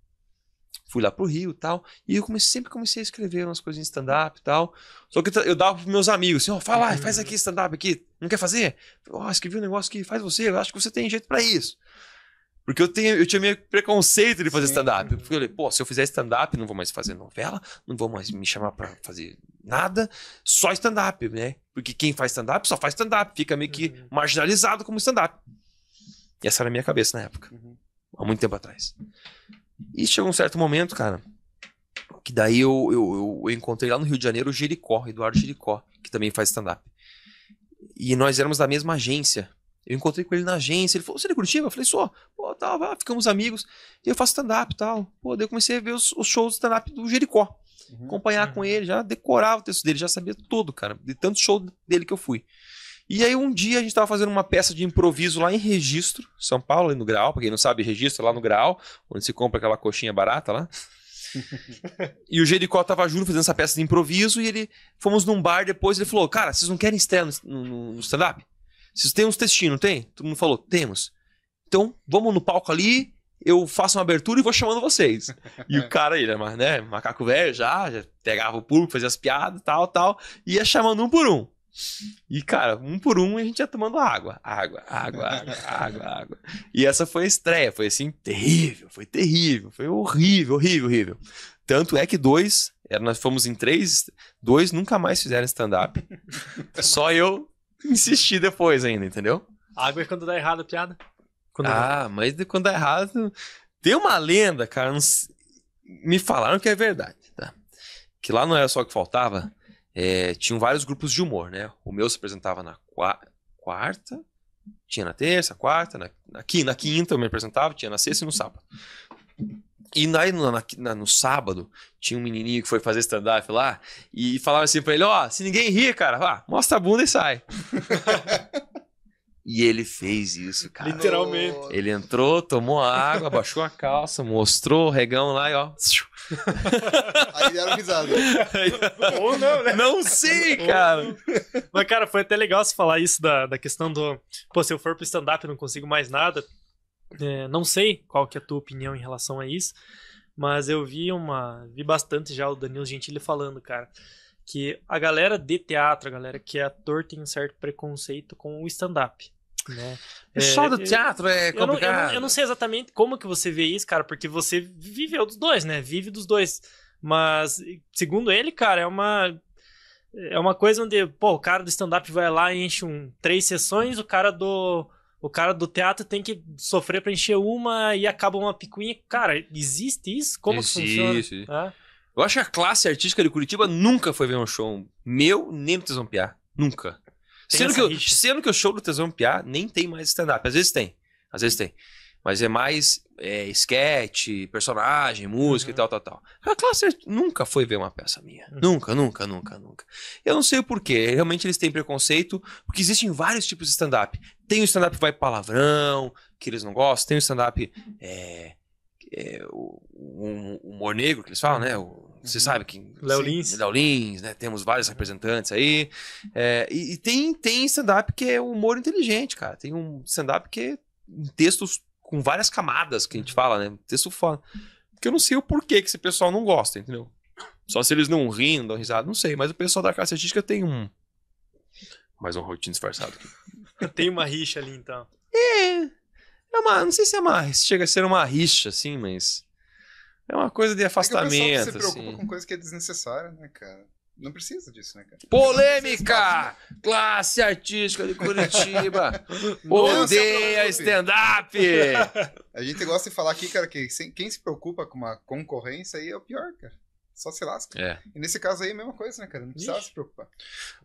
fui lá pro Rio e tal. E eu comecei, sempre comecei a escrever umas coisinhas de stand-up e tal. Só que eu dava pros meus amigos, assim, ó, oh, fala, uhum. faz aqui stand-up aqui. Não quer fazer? Ó, oh, escrevi um negócio que faz você, eu acho que você tem jeito para isso. Porque eu, tenho, eu tinha meio preconceito de fazer stand-up. Porque eu falei, pô, se eu fizer stand-up, não vou mais fazer novela, não vou mais me chamar para fazer nada, só stand-up, né? Porque quem faz stand-up só faz stand-up, fica meio que uhum. marginalizado como stand-up. Essa era a minha cabeça na época, uhum. há muito tempo atrás. E chegou um certo momento, cara, que daí eu, eu, eu encontrei lá no Rio de Janeiro o Jericó, Eduardo Jericó, que também faz stand-up. E nós éramos da mesma agência. Eu encontrei com ele na agência, ele falou, você é Curitiba? Eu falei, sou. pô, tal, tá, ficamos amigos. E eu faço stand-up e tal. Pô, daí eu comecei a ver os, os shows de stand-up do Jericó. Uhum, acompanhar com ele, já decorava o texto dele, já sabia tudo, cara, de tanto show dele que eu fui. E aí um dia a gente estava fazendo uma peça de improviso lá em Registro, São Paulo, ali no Graal. Pra quem não sabe, Registro é lá no Graal, onde se compra aquela coxinha barata lá. e o Jericó tava junto fazendo essa peça de improviso e ele fomos num bar depois ele falou: Cara, vocês não querem estreia no, no, no stand-up? Vocês têm uns textinhos, não tem? Todo mundo falou: Temos. Então vamos no palco ali, eu faço uma abertura e vou chamando vocês. e o cara, ele era é né, macaco velho já, já pegava o público, fazia as piadas, tal, tal, e ia chamando um por um. E, cara, um por um a gente ia tomando água, água, água, água, água, água. E essa foi a estreia, foi assim, terrível, foi terrível, foi horrível, horrível, horrível. Tanto é que dois, é, nós fomos em três, dois nunca mais fizeram stand-up. Só eu insisti depois ainda, entendeu? Água é quando dá errado a piada. Quando ah, dá... mas quando dá errado. Tem uma lenda, cara, não... me falaram que é verdade, tá? Que lá não era só o que faltava é, tinham vários grupos de humor, né? O meu se apresentava na qua quarta, tinha na terça, quarta, na, aqui na quinta eu me apresentava, tinha na sexta e no sábado. E aí, no, na, no sábado, tinha um menininho que foi fazer stand-up lá e falava assim pra ele: Ó, oh, se ninguém rir, cara, vá, mostra a bunda e sai. E ele fez isso, cara. Literalmente. Ele entrou, tomou a água, baixou a calça, mostrou o regão lá e ó. Aí deram risada. Ou não, né? Não sei, cara. Mas, cara, foi até legal você falar isso da, da questão do. Pô, se eu for pro stand-up não consigo mais nada. É, não sei qual que é a tua opinião em relação a isso. Mas eu vi uma. Vi bastante já o Danilo Gentili falando, cara que a galera de teatro, a galera que é ator, tem um certo preconceito com o stand-up. Né? é, é do teatro é complicado. Eu não, eu, não, eu não, sei exatamente como que você vê isso, cara, porque você viveu dos dois, né? Vive dos dois. Mas, segundo ele, cara, é uma. É uma coisa onde, pô, o cara do stand-up vai lá e enche um, três sessões, o cara do. O cara do teatro tem que sofrer pra encher uma e acaba uma picuinha. Cara, existe isso? Como existe. que funciona? Existe. Ah? Eu acho que a classe artística de Curitiba nunca foi ver um show meu, nem do Tesão Piá. Nunca. sendo que, eu, sendo que o show do Tesão Piá nem tem mais stand-up. Às vezes tem. Às vezes tem. Mas é mais é, sketch, personagem, música uhum. e tal, tal, tal. A classe nunca foi ver uma peça minha. Uhum. Nunca, nunca, nunca, nunca. Eu não sei o porquê. Realmente eles têm preconceito, porque existem vários tipos de stand-up. Tem o stand-up que vai palavrão, que eles não gostam. Tem o stand-up é, é, o, o, humor negro que eles falam, né? O, você uhum. sabe que Léo Lins. Lins, né? Temos vários representantes aí. É, e, e, tem, tem stand-up que é humor inteligente, cara. Tem um stand-up que é textos com várias camadas que a gente fala, né? Texto foda. Que eu não sei o porquê que esse pessoal não gosta, entendeu? Só se eles não rindo não dão risada, não sei. Mas o pessoal da classe artística tem um. Mais um rotinho disfarçado aqui. tem uma rixa ali, então. É. É uma, não sei se é uma, se chega a ser uma rixa, assim, mas é uma coisa de afastamento. É que se preocupa assim. com coisa que é desnecessária, né, cara? Não precisa disso, né, cara? Polêmica! Classe artística de Curitiba! Odeia stand-up! A gente gosta de falar aqui, cara, que quem se preocupa com uma concorrência aí é o pior, cara. Só se lasca. É. E nesse caso aí, é a mesma coisa, né, cara? Não precisava Ixi. se preocupar.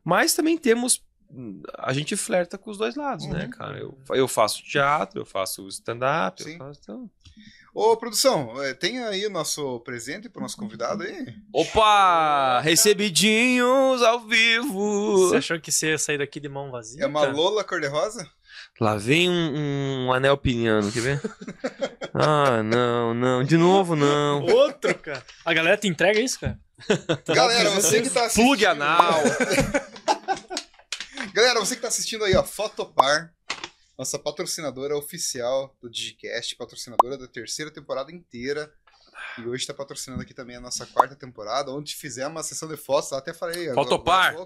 Mas também temos a gente flerta com os dois lados, né, uhum. né, cara? Eu, eu faço teatro, eu faço stand-up, eu faço. Então... Ô, produção, é, tem aí nosso presente pro nosso convidado aí? Opa! Recebidinhos ao vivo! Você achou que você ia sair daqui de mão vazia? É uma cara? Lola cor-de-rosa? Lá vem um, um, anel piniano, quer ver? ah, não, não. De novo, não. Outro, cara. A galera te entrega isso, cara? Galera, você que tá assistindo. Plug anal. Galera, você que está assistindo aí, ó, Fotopar, nossa patrocinadora oficial do Digicast, patrocinadora da terceira temporada inteira. E hoje está patrocinando aqui também a nossa quarta temporada, onde fizemos uma sessão de fotos, até falei. Fotopar! uh!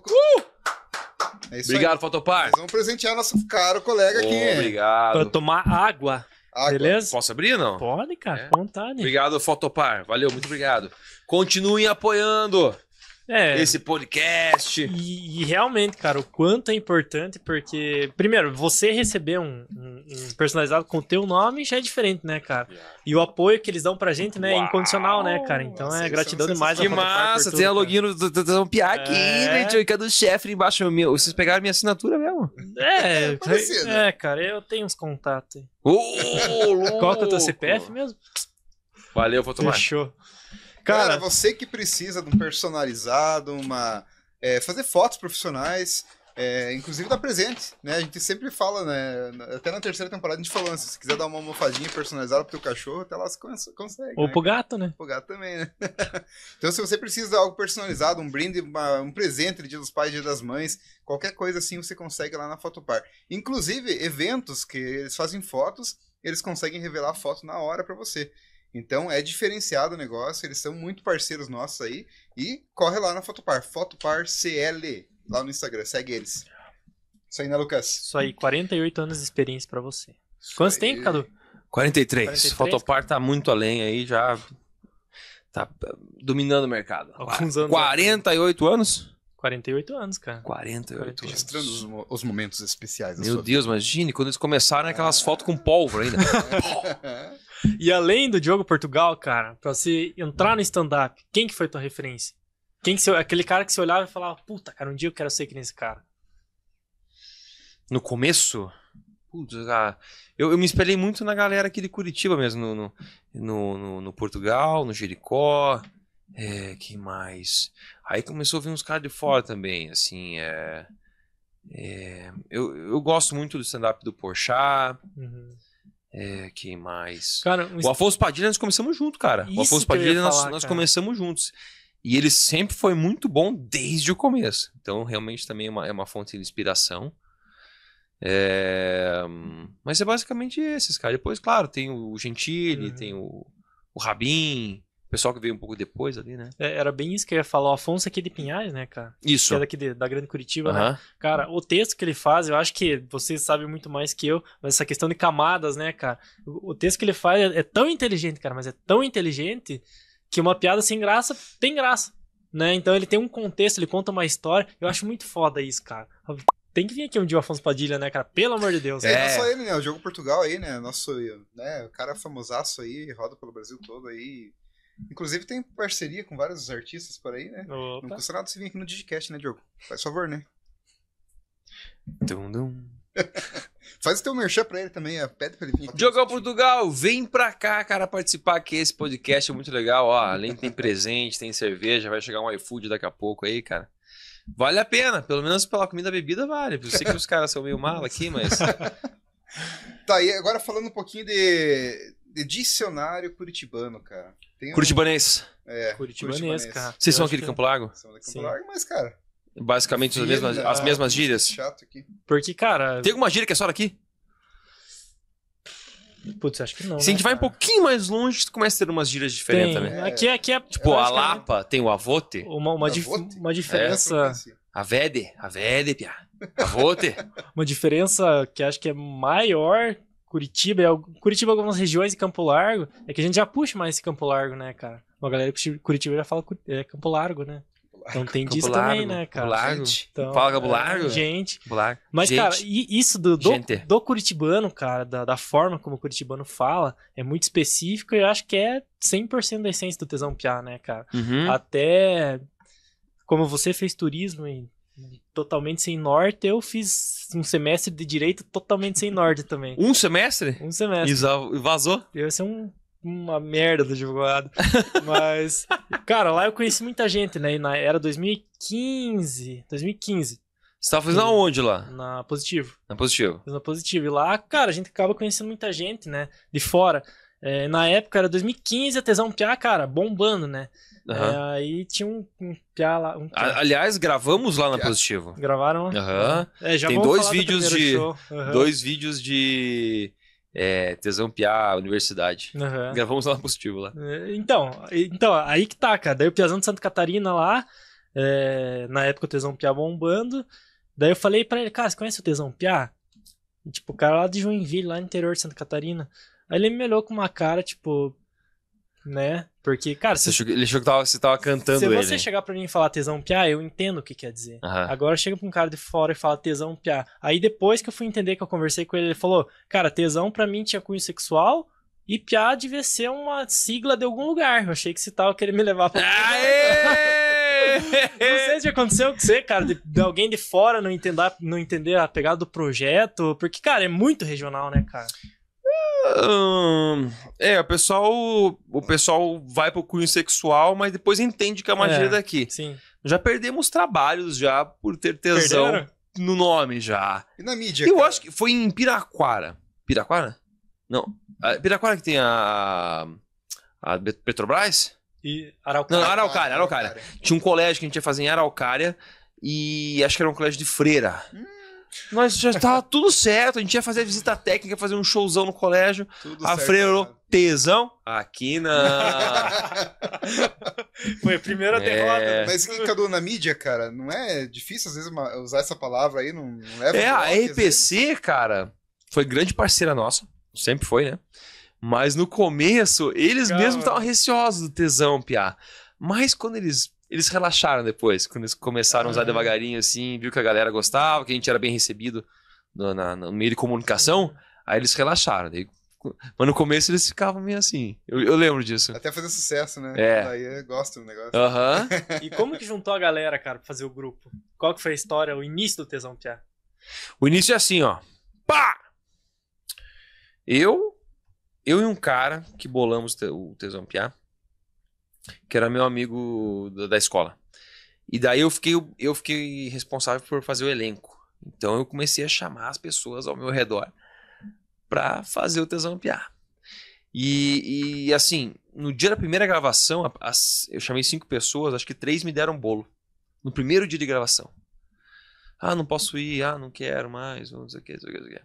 É Obrigado, aí. Fotopar. Nós vamos presentear nosso caro colega aqui. Obrigado. Pra tomar água. água. Beleza? Posso abrir, não? Pode, cara, é. vontade. Obrigado, Fotopar. Valeu, muito obrigado. Continuem apoiando é, esse podcast. E, e, realmente, cara, o quanto é importante, porque, primeiro, você receber um, um, um, personalizado com o teu nome já é diferente, né, cara? E o apoio que eles dão pra gente, né, é Uau, é incondicional, né, cara? Então é gratidão demais. Que massa, tem a login do, do, Pia aqui, Piá é... Né, do chefe embaixo. Meu, vocês pegaram minha assinatura mesmo? É, é, é cara, eu tenho uns contatos aí. Oh, Qual que é o teu CPF mesmo? Valeu, vou tomar. Fechou. Cara, você que precisa de um personalizado, uma. É, fazer fotos profissionais. É, inclusive dar presente, né? A gente sempre fala, né? Até na terceira temporada a gente falou, né, se quiser dar uma almofadinha personalizada pro teu cachorro, até lá você consegue. Ou né? pro gato, né? Pro gato também, né? então se você precisa de algo personalizado, um brinde, uma, um presente de Dia dos Pais, Dia das Mães, qualquer coisa assim você consegue lá na Fotopar. Inclusive, eventos que eles fazem fotos, eles conseguem revelar a foto na hora para você. Então é diferenciado o negócio, eles são muito parceiros nossos aí. E corre lá na Fotopar, Fotopar CL, lá no Instagram, segue eles. Isso aí, né, Lucas? Isso aí, 48 anos de experiência para você. Isso Quantos aí... tem, Cadu? 43. 43. Fotopar tá muito além aí, já tá eh, dominando o mercado. Alguns anos. 48 anos? 48 anos, cara. 48, anos. Registrando os, os, momentos especiais. Meu Deus, vida. imagine quando eles começaram aquelas ah. fotos com pólvora ainda. E além do Diogo Portugal, cara, pra você entrar no stand-up, quem que foi tua referência? Quem que você, aquele cara que você olhava e falava, puta, cara, um dia eu quero ser que nem esse cara. No começo? Putz, ah, eu, eu, me espelhei muito na galera aqui de Curitiba mesmo, no, no, no, no Portugal, no Jericó, é, quem mais? Aí começou a vir uns caras de fora também, assim, é... É, eu, eu gosto muito do stand-up do Porchat. Uhum. É, quem mais? Cara, um... O Afonso Padilha nós começamos junto, cara. Isso o Afonso Padilha falar, nós, nós começamos juntos. E ele sempre foi muito bom desde o começo. Então, realmente também é uma, é uma fonte de inspiração. É... Mas é basicamente esses, cara. Depois, claro, tem o Gentili, uhum. tem o, o Rabin, pessoal que veio um pouco depois ali, né? É, era bem isso que eu ia falar. O Afonso aqui de Pinhais, né, cara? Isso. Que é daqui de, da Grande Curitiba, uhum. né? Cara, o texto que ele faz, eu acho que vocês sabem muito mais que eu, mas essa questão de camadas, né, cara? O, o texto que ele faz é, é, tão inteligente, cara, mas é tão inteligente que uma piada sem graça tem graça, né? Então ele tem um contexto, ele conta uma história. Eu acho muito foda isso, cara. Tem que vir aqui um dia o Afonso Padilha, né, cara? Pelo amor de Deus. É, é. não só ele, né? O Jogo Portugal aí, né? Nosso, né? O cara famosaço aí, roda pelo Brasil todo aí Inclusive tem parceria com vários artistas por aí, né? Opa. Não custa nada você vir aqui no Digicast, né, Diogo? Faz favor, né? Dum, dum. Faz o teu merchan pra ele também, pede pra ele vir. Diogão Portugal, vem pra cá, cara, participar aqui. Esse podcast é muito legal, ó. Além tem presente, tem cerveja, vai chegar um iFood daqui a pouco aí, cara. Vale a pena, pelo menos pela comida e bebida vale. Eu sei que os caras são meio mal aqui, mas. tá, e agora falando um pouquinho de, Dicionário Curitibano, cara. Tem um... Curitibanês. É, Curitibanês, Curitibanês. cara. Vocês são aqui de Campo Lago? São da Campo Lago, mas, cara. Basicamente as mesmas, as mesmas gírias. Chato aqui. Porque, cara. Tem alguma gíria que é só daqui? Putz, acho que não. Se né, a gente vai um pouquinho mais longe, tu começa a ter umas gírias diferentes né? também. É, aqui, aqui é, é. Tipo, tipo a é Lapa tem o avote. Uma, uma, dif uma diferença. É, a Vede, a Vede, pia. Avote. uma diferença que acho que é maior Curitiba, Curitiba algumas regiões e Campo Largo, é que a gente já puxa mais esse Campo Largo, né, cara? Uma galera de Curitiba já fala é, Campo Largo, né? Então tem Campo disso Largo, também, né, cara? Largo. Então, fala Campo é, Largo. É, gente. Campo Largo. Mas, gente. cara, isso do, do, do curitibano, cara, da, da, forma como o curitibano fala, é muito específico e eu acho que é 100% da essência do tesão piá, né, cara? Uhum. Até como você fez turismo e totalmente sem norte, eu fiz um semestre de direito totalmente sem norte também. Um semestre? Um semestre. E vazou? Ia ser um, uma merda do advogado. Mas, cara, lá eu conheci muita gente, né? Na, era 2015. 2015. Você tava fazendo aonde lá? Na Positivo. Na Positivo. na Positivo. E lá, cara, a gente acaba conhecendo muita gente, né? De fora. É, na época era 2015, a Tesão Piá, cara, bombando, né? Uhum. É, aí tinha um, um Piá lá. Um piá. Aliás, gravamos lá na piá. Positivo. Gravaram? Né? Aham. Uhum. É, Tem dois vídeos, do de, uhum. dois vídeos de. É, tesão Piá, universidade. Uhum. Gravamos lá no positivo lá. É, então, então, aí que tá, cara. Daí o Piazão de Santa Catarina lá, é, na época o Tesão Piá bombando. Daí eu falei pra ele, cara, você conhece o Tesão Piá? E, tipo, o cara lá de Joinville, lá no interior de Santa Catarina. Aí ele me olhou com uma cara, tipo, né? Porque, cara. Você se, ele achou que você tava cantando ele. Se você chegar pra mim e falar tesão piá, eu entendo o que quer dizer. Uhum. Agora chega pra um cara de fora e fala tesão piá. Aí depois que eu fui entender que eu conversei com ele, ele falou: Cara, tesão pra mim tinha cunho sexual. E piá devia ser uma sigla de algum lugar. Eu achei que você tava querendo me levar pra. Aê! não sei se aconteceu com você, cara, de, de, alguém de fora não entender, não entender a pegada do projeto. Porque, cara, é muito regional, né, cara? é, o pessoal, o pessoal vai pro cunho sexual, mas depois entende que é magia é, daqui. Sim. Já perdemos trabalhos já por ter tesão Perderam? no nome já. E na mídia? Eu cara? acho que foi em Piraquara. Piraquara? Não. Ah, é Piraquara que tem a a Petrobras? E Araucária. Não, Araucária, Araucária. Araucária. Tinha um colégio que a gente ia fazer em Araucária e acho que era um colégio de freira. Hum. Nós já tava tá tudo certo, a gente ia fazer a visita técnica, fazer um showzão no colégio. Tudo a certo, tesão, aqui na. Foi a primeira é. derrota. Mas que cadou na mídia, cara, não é difícil às vezes usar essa palavra aí, não, não leva. É, a RPC, cara, foi grande parceira nossa, sempre foi, né? Mas no começo, eles Calma. mesmos estavam receosos do tesão, piá. Mas quando eles eles relaxaram depois, quando eles começaram a usar ah. devagarinho, assim, viu que a galera gostava, que a gente era bem recebido no, na, no meio de comunicação, aí eles relaxaram. Daí, mas no começo eles ficavam meio assim. Eu, eu lembro disso. Até fazer sucesso, né? É. Daí gosto do negócio. Aham. Uhum. e como que juntou a galera, cara, pra fazer o grupo? Qual que foi a história, o início do Tesão Piá? É? O início é assim, ó. Pá! Eu, eu e um cara que bolamos o Tesão Piá, que era meu amigo da, da escola. E daí eu fiquei, eu fiquei responsável por fazer o elenco. Então eu comecei a chamar as pessoas ao meu redor para fazer o tesão piar. E, e, assim, no dia da primeira gravação, as, eu chamei cinco pessoas, acho que três me deram bolo. No primeiro dia de gravação. Ah, não posso ir, ah, não quero mais, não sei o que, não sei o que, não sei o que.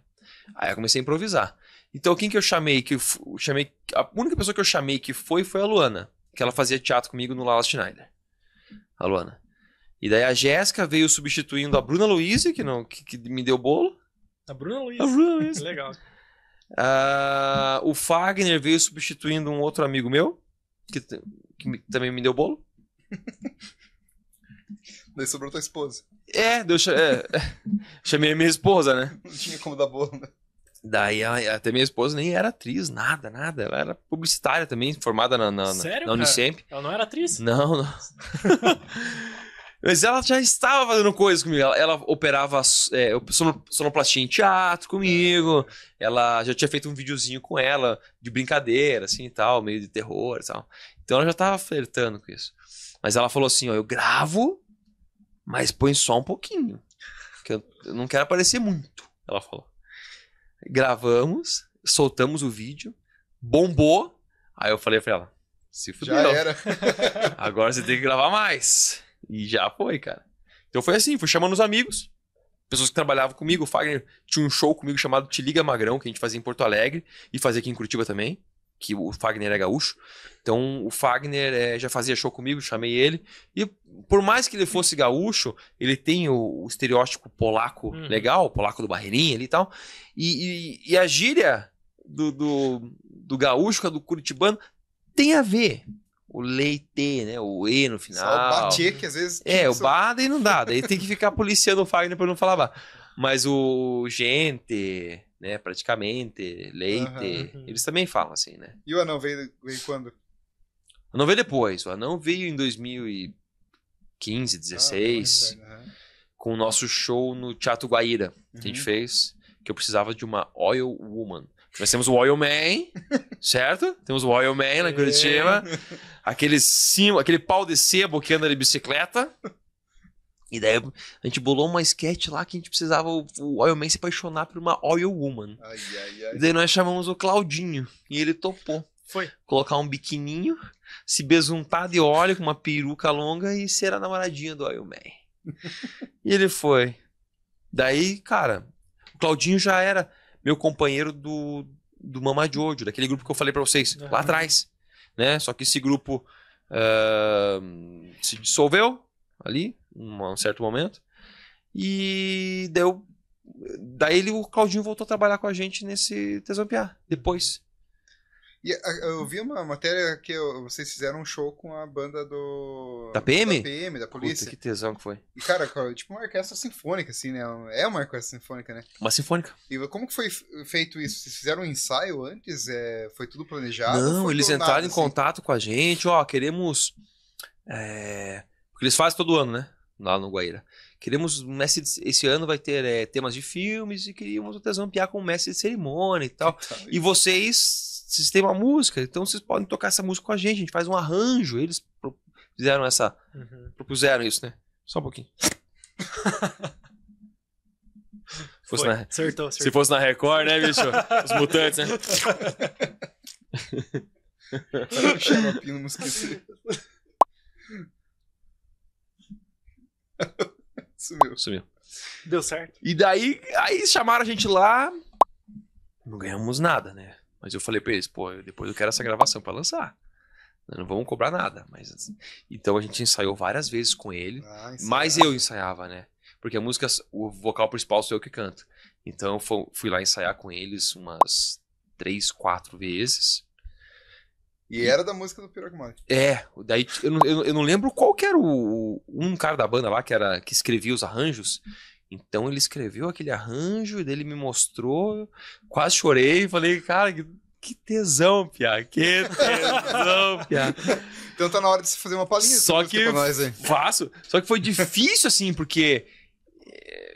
Aí eu comecei a improvisar. Então quem que eu chamei? Que eu chamei a única pessoa que eu chamei que foi foi a Luana que ela fazia teatro comigo no Lala Schneider. A Luana. E daí a Jéssica veio substituindo a Bruna Luiz, que, não, que, que me deu bolo. A Bruna Luiz. A Bruna Luiz. Legal. Uh, o Fagner veio substituindo um outro amigo meu, que, que também me deu bolo. daí sobrou tua esposa. É, deu. É, é, chamei a minha esposa, né? Não tinha como dar bolo, né? Daí ela, até minha esposa nem era atriz, nada, nada. Ela era publicitária também, formada na, na, Sério, na Unicamp. Ela não era atriz? Não, não. Mas ela já estava fazendo coisas comigo. Ela, ela operava é, sonoplastia em teatro comigo. Ela já tinha feito um videozinho com ela, de brincadeira, assim e tal, meio de terror e tal. Então ela já estava flertando com isso. Mas ela falou assim: ó, eu gravo, mas põe só um pouquinho. Que eu, eu não quero aparecer muito. Ela falou. Gravamos, soltamos o vídeo, bombou. Aí eu falei pra ela: se fudeu. Já era. Agora você tem que gravar mais. E já foi, cara. Então foi assim, fui chamando os amigos, pessoas que trabalhavam comigo. O Fagner tinha um show comigo chamado Te Liga Magrão, que a gente fazia em Porto Alegre e fazia aqui em Curitiba também que o Fagner é gaúcho. Então o Fagner é, já fazia show comigo, chamei ele. E por mais que ele fosse gaúcho, ele tem o, o estereótipo polaco uhum. legal, polaco do Barreirinha ali e tal. E, e, e a gíria do, do, do gaúcho, é do curitibano, tem a ver. O leite, né? O E no final. Só o batê, que às vezes. É, o só... bada e não dá. Daí tem que ficar policiando o Fagner para não falar bá. Mas o gente, né? Praticamente, leite. Uhum. Eles também falam assim, né? E o anão veio, veio quando? O anão veio depois. O anão veio em 2015, 16, ah, com o nosso show no Teatro Guaíra, que a gente uhum. fez, que eu precisava de uma oil woman. Nós temos o Oil Man, certo? Temos o Oil Man na Curitiba. É. Aquele, cima aquele pau de sebo que anda de bicicleta. E daí a gente bolou uma sketch lá que a gente precisava o, o Oilman se apaixonar por uma Oil Woman. Ai, ai, ai. E daí nós chamamos o Claudinho e ele topou. Foi. Colocar um biquininho, se besuntar de óleo com uma peruca longa e ser a namoradinha do Oilman. e ele foi. Daí, cara, o Claudinho já era meu companheiro do, do Mama Jojo, daquele grupo que eu falei para vocês uhum. lá atrás. Né? Só que esse grupo uh, se dissolveu ali, um certo momento. E deu. Daí ele, o Claudinho voltou a trabalhar com a gente nesse Tesão depois. E eu vi uma matéria que vocês fizeram um show com a banda do. Da PM? Da PM, da polícia. Puta, que tesão que foi. E, cara, tipo uma orquestra sinfônica, assim, né? É uma orquestra sinfônica, né? Uma sinfônica. E como que foi feito isso? Vocês fizeram um ensaio antes? É... Foi tudo planejado? Não, eles entraram nada, em assim? contato com a gente, ó, queremos. É... Porque eles fazem todo ano, né? lá no Guaíra. Queremos mestre de, esse ano vai ter é, temas de filmes e queríamos até zampiar com um mestre de cerimônia e tal. Tá, e vocês, vocês têm uma música, então vocês podem tocar essa música com a gente, a gente faz um arranjo. Eles fizeram essa, uhum. propuseram isso, né? Só um pouquinho. fosse na... acertou, acertou. Se fosse na Record, né, bicho? Os mutantes, né? Chama não esqueci. Sumiu. Sumiu. Deu certo. E daí, aí chamaram a gente lá. Não ganhamos nada, né? Mas eu falei pra eles, pô, depois eu quero essa gravação para lançar. Não vamos cobrar nada. Mas... Então a gente ensaiou várias vezes com ele. Ah, mas eu ensaiava, né? Porque a música, o vocal principal sou eu que canto. Então eu fui lá ensaiar com eles umas três, quatro vezes. E era da música do Pirocmai. É, daí eu não, eu, eu não lembro qual que era o, um cara da banda lá que era que escrevia os arranjos. Então ele escreveu aquele arranjo e dele me mostrou, quase chorei e falei, cara, que, que tesão, Pia, que tesão, Pia. então tá na hora de você fazer uma palhinha. Só que faço, só que foi difícil assim, porque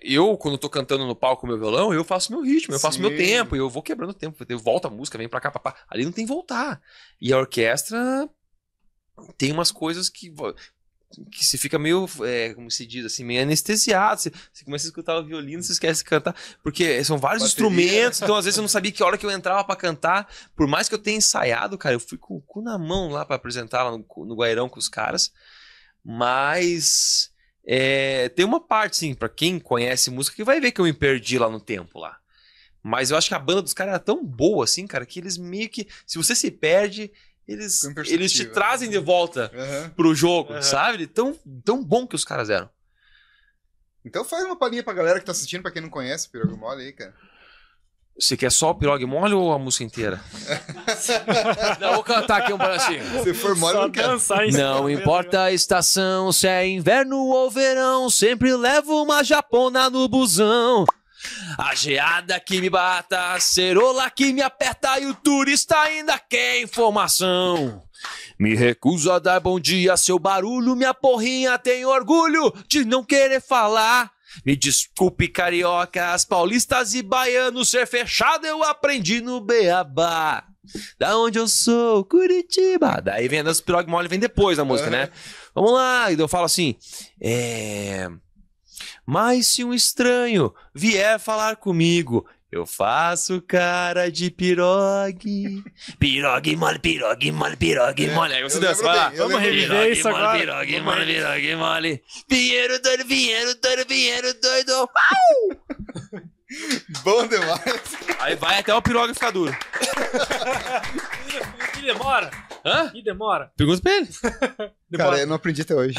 eu, quando tô cantando no palco meu violão, eu faço meu ritmo, eu Sim. faço meu tempo, eu vou quebrando o tempo, eu volto a música, vem pra cá, papá. Ali não tem voltar. E a orquestra tem umas coisas que que você fica meio, é, como se diz, assim, meio anestesiado. Você, você, começa a escutar o violino, você esquece de cantar. Porque são vários Bateria. instrumentos, né? então às vezes eu não sabia que hora que eu entrava para cantar. Por mais que eu tenha ensaiado, cara, eu fui com o cu na mão lá para apresentar lá no, no Guairão com os caras. Mas é, tem uma parte, sim, para quem conhece música, que vai ver que eu me perdi lá no tempo lá. Mas eu acho que a banda dos caras era tão boa, assim, cara, que eles meio que. Se você se perde, eles, eles te trazem de volta uhum. pro jogo, uhum. sabe? Tão, tão bom que os caras eram. Então faz uma palhinha pra galera que tá assistindo, pra quem não conhece, mole aí, cara. Você quer só o pirogue mole ou a música inteira? não, vou cantar aqui um pedacinho. Se for mole, só não dançar Não importa né? a estação, se é inverno ou verão, sempre levo uma japona no busão. A geada que me bata, a cerola que me aperta e o turista ainda quer informação. Me recuso a dar bom dia, seu barulho, minha porrinha tem orgulho de não querer falar. Me desculpe, cariocas, paulistas e baianos, ser fechado eu aprendi no Beabá. Da onde eu sou, Curitiba. Daí vem as pirogue mole, vem depois da música, né? Vamos lá, e eu falo assim, é... Mas se um estranho vier falar comigo, eu faço cara de pirogue. Pirogue, mole, pirogue, mole, pirogue, é, mole. Aí você vai lá. Vamos reviver isso agora. Pirogue, mole, pirogue, mole. Pinheiro doido, pinheiro doido, pinheiro doido. Au! Bom demais. Aí vai até o pirogue ficar duro. que demora. Hã? Que demora. Pergunta pra ele. Cara, eu não aprendi até hoje.